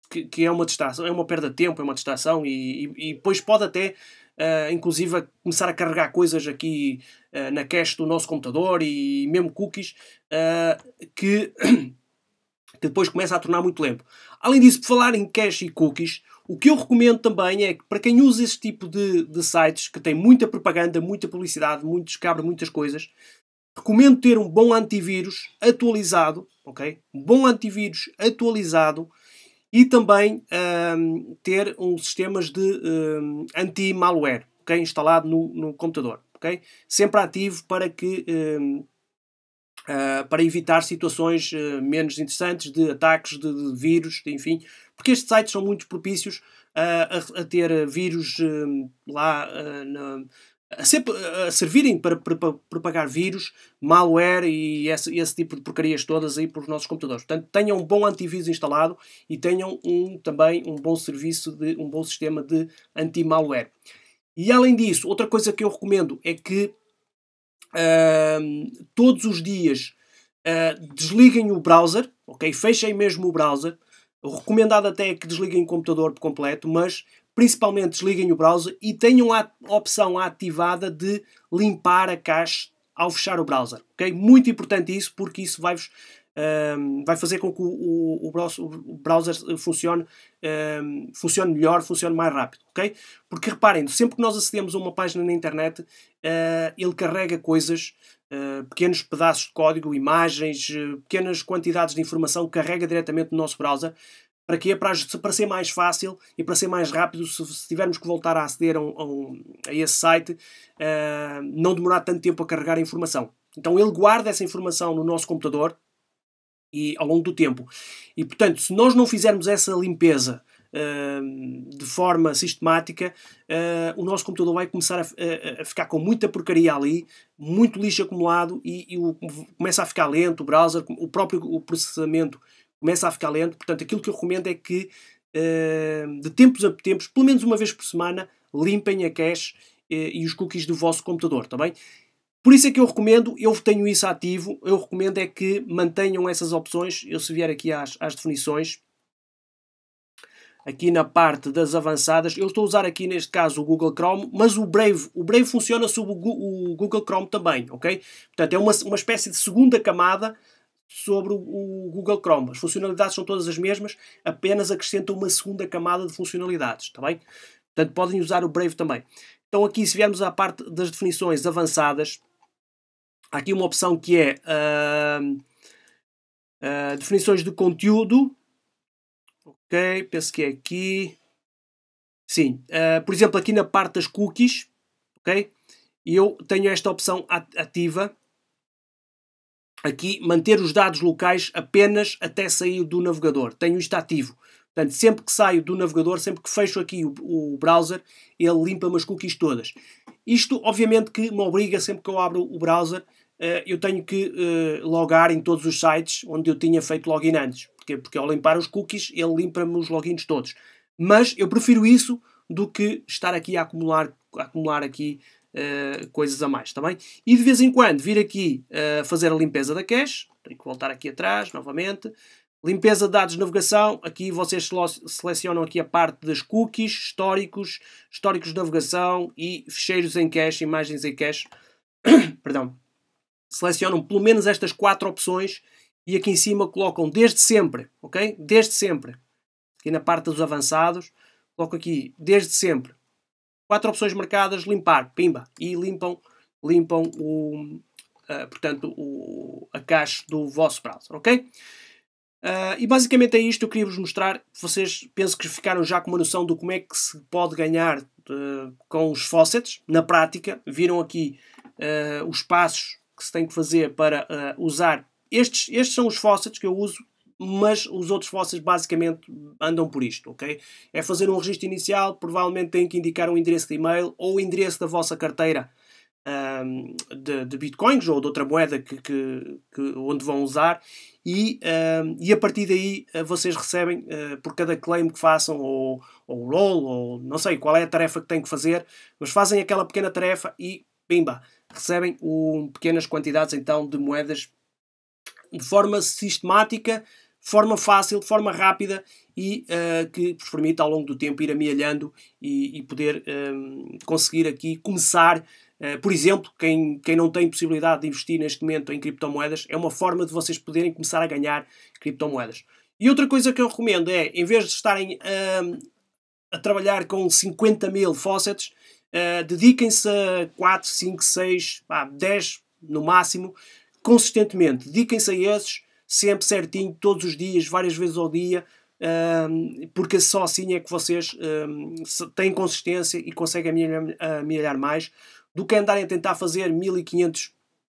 que, que, é uma distração, é uma perda de tempo, é uma distração. E, e, e depois pode até uh, inclusive a começar a carregar coisas aqui uh, na cache do nosso computador e mesmo cookies, uh, que, que depois começa a tornar muito lento. Além disso, por falar em cache e cookies, o que eu recomendo também é que para quem usa esse tipo de, de sites, que tem muita propaganda, muita publicidade, muito descabro, muitas coisas, recomendo ter um bom antivírus atualizado, ok? Um bom antivírus atualizado e também um, ehm, ter um sistemas de um, ehm, anti-malware okay? instalado no, no, computador. Okay? Sempre ativo para que um, ehm, Uh, eh, para evitar situações uh, menos interessantes de ataques de, de vírus, de, enfim, porque estes sites são muito propícios uh, a, a, ter vírus lá a, ser, a servirem para, para, para, propagar vírus, malware e esse, esse, tipo de porcarias todas aí para os nossos computadores. Portanto, tenham um bom antivírus instalado e tenham um, também um bom serviço, de, um bom sistema de anti-malware. E além disso, outra coisa que eu recomendo é que uh, todos os dias uh, desliguem o browser, ok? Fechem mesmo o browser. Recomendado até é que desliguem o computador por completo, mas Principalmente desliguem o browser e tenham a opção ativada de limpar a cache ao fechar o browser. Okay? Muito importante isso, porque isso vai, um, ehm, vai fazer com que o, o, o browser funcione, um, ehm, funcione melhor, funcione mais rápido. Okay? Porque reparem, sempre que nós acedemos a uma página na internet, uh, ele carrega coisas, uh, pequenos pedaços de código, imagens, uh, pequenas quantidades de informação, carrega diretamente no nosso browser para quê? Para, para ser mais fácil e para ser mais rápido, se, se tivermos que voltar a aceder a, um, a esse site, uh, não demorar tanto tempo a carregar a informação. Então ele guarda essa informação no nosso computador e ao longo do tempo. E portanto, se nós não fizermos essa limpeza uh, de forma sistemática, uh, o nosso computador vai começar a, a, a, ficar com muita porcaria ali, muito lixo acumulado e, e o, começa a ficar lento o browser, o próprio o processamento começa a ficar lento. Portanto, aquilo que eu recomendo é que eh, de tempos a tempos, pelo menos uma vez por semana, limpem a cache eh, e os cookies do vosso computador, está bem? Por isso é que eu recomendo, eu tenho isso ativo, eu recomendo é que mantenham essas opções. Eu se vier aqui às, às definições, aqui na parte das avançadas, eu estou a usar aqui neste caso o Google Chrome, mas o Brave, o Brave funciona sob o Google Chrome também, ok? Portanto, é uma, uma espécie de segunda camada sobre o Google Chrome. As funcionalidades são todas as mesmas, apenas acrescenta uma segunda camada de funcionalidades, está bem? Portanto, podem usar o Brave também. Então aqui, se viermos à parte das definições avançadas, há aqui uma opção que é uh, uh, definições de conteúdo. Ok, penso que é aqui. Sim, uh, por exemplo, aqui na parte das cookies, ok? Eu tenho esta opção ativa, aqui manter os dados locais apenas até sair do navegador. Tenho isto ativo. Portanto, sempre que saio do navegador, sempre que fecho aqui o, o browser, ele limpa-me as cookies todas. Isto, obviamente, que me obriga, sempre que eu abro o browser, eh, eu tenho que eh, logar em todos os sites onde eu tinha feito login antes. porque Porque ao limpar os cookies, ele limpa-me os logins todos. Mas eu prefiro isso do que estar aqui a acumular, a acumular aqui eh, coisas a mais, também. Tá e de vez em quando vir aqui uh, fazer a limpeza da cache, tenho que voltar aqui atrás novamente, limpeza de dados de navegação, aqui vocês selecionam aqui a parte das cookies, históricos, históricos de navegação e ficheiros em cache, imagens em cache, perdão, selecionam pelo menos estas quatro opções e aqui em cima colocam desde sempre, ok? Desde sempre. Aqui na parte dos avançados, coloco aqui desde sempre quatro opções marcadas, limpar, pimba, e limpam, limpam o, uh, portanto, o, a caixa do vosso browser, ok? Uh, e basicamente é isto, eu queria vos mostrar, vocês penso que ficaram já com uma noção do como é que se pode ganhar eh, com os faucets, na prática, viram aqui os passos que se tem que fazer para usar, estes, estes são os faucets que eu uso mas os outros fósseis basicamente andam por isto, ok? É fazer um registro inicial, provavelmente têm que indicar um endereço de e-mail ou o endereço da vossa carteira um, de, de, bitcoins ou de outra moeda que, que, que onde vão usar e, um, e a partir daí ah, vocês recebem uh, por cada claim que façam ou, ou roll ou não sei qual é a tarefa que têm que fazer, mas fazem aquela pequena tarefa e pimba, recebem um, pequenas quantidades então de moedas de forma sistemática de forma fácil, de forma rápida e uh, que vos ao longo do tempo ir amealhando e, e poder ehm, conseguir aqui começar. Eh, por exemplo, quem, quem não tem possibilidade de investir neste momento em criptomoedas, é uma forma de vocês poderem começar a ganhar criptomoedas. E outra coisa que eu recomendo é, em vez de estarem ehm, a trabalhar com 50 mil faucets, eh, dediquem-se a 4, 5, 6, 10 no máximo, consistentemente. Dediquem-se a esses sempre certinho, todos os dias, várias vezes ao dia, porque só assim é que vocês têm consistência e conseguem amelhar mais do que andarem a tentar fazer 1500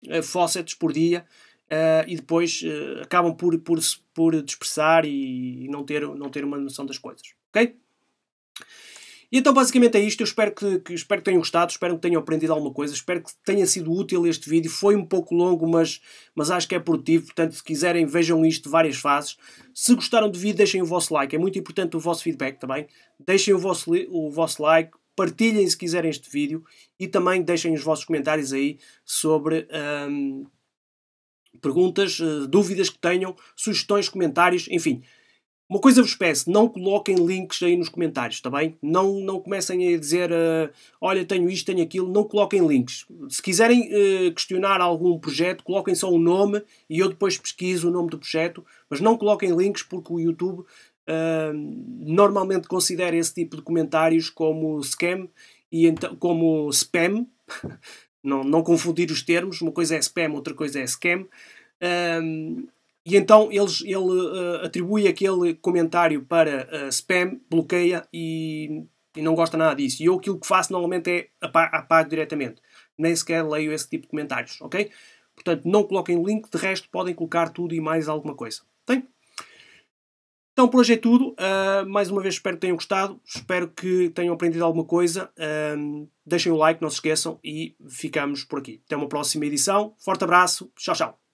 eh, faucets por dia eh, e depois eh, acabam por, por, por dispersar e não ter, não ter uma noção das coisas. Ok? E então basicamente é isto, eu espero que, que, espero que tenham gostado, espero que tenham aprendido alguma coisa, espero que tenha sido útil este vídeo, foi um pouco longo, mas, mas acho que é produtivo, portanto se quiserem vejam isto de várias fases. Se gostaram do vídeo deixem o vosso like, é muito importante o vosso feedback também, deixem o vosso, o vosso like, partilhem se quiserem este vídeo e também deixem os vossos comentários aí sobre... Hum, perguntas, eh, dúvidas que tenham, sugestões, comentários, enfim, uma coisa vos peço, não coloquem links aí nos comentários, está bem? Não, não comecem a dizer, uh, olha, tenho isto, tenho aquilo, não coloquem links. Se quiserem uh, questionar algum projeto, coloquem só o um nome e eu depois pesquiso o nome do projeto, mas não coloquem links porque o YouTube uh, normalmente considera esse tipo de comentários como scam e então, como spam. não, não confundir os termos, uma coisa é spam, outra coisa é scam. Ah, e então eles, ele uh, atribui aquele comentário para uh, spam, bloqueia e, e, não gosta nada disso. E eu aquilo que faço normalmente é apago, diretamente. Nem sequer leio esse tipo de comentários, ok? Portanto, não coloquem o link, de resto podem colocar tudo e mais alguma coisa. Tem? Então por hoje é tudo. Uh, mais uma vez espero que tenham gostado, espero que tenham aprendido alguma coisa. Ehm, deixem o like, não se esqueçam e ficamos por aqui. Até uma próxima edição. Forte abraço, tchau, tchau.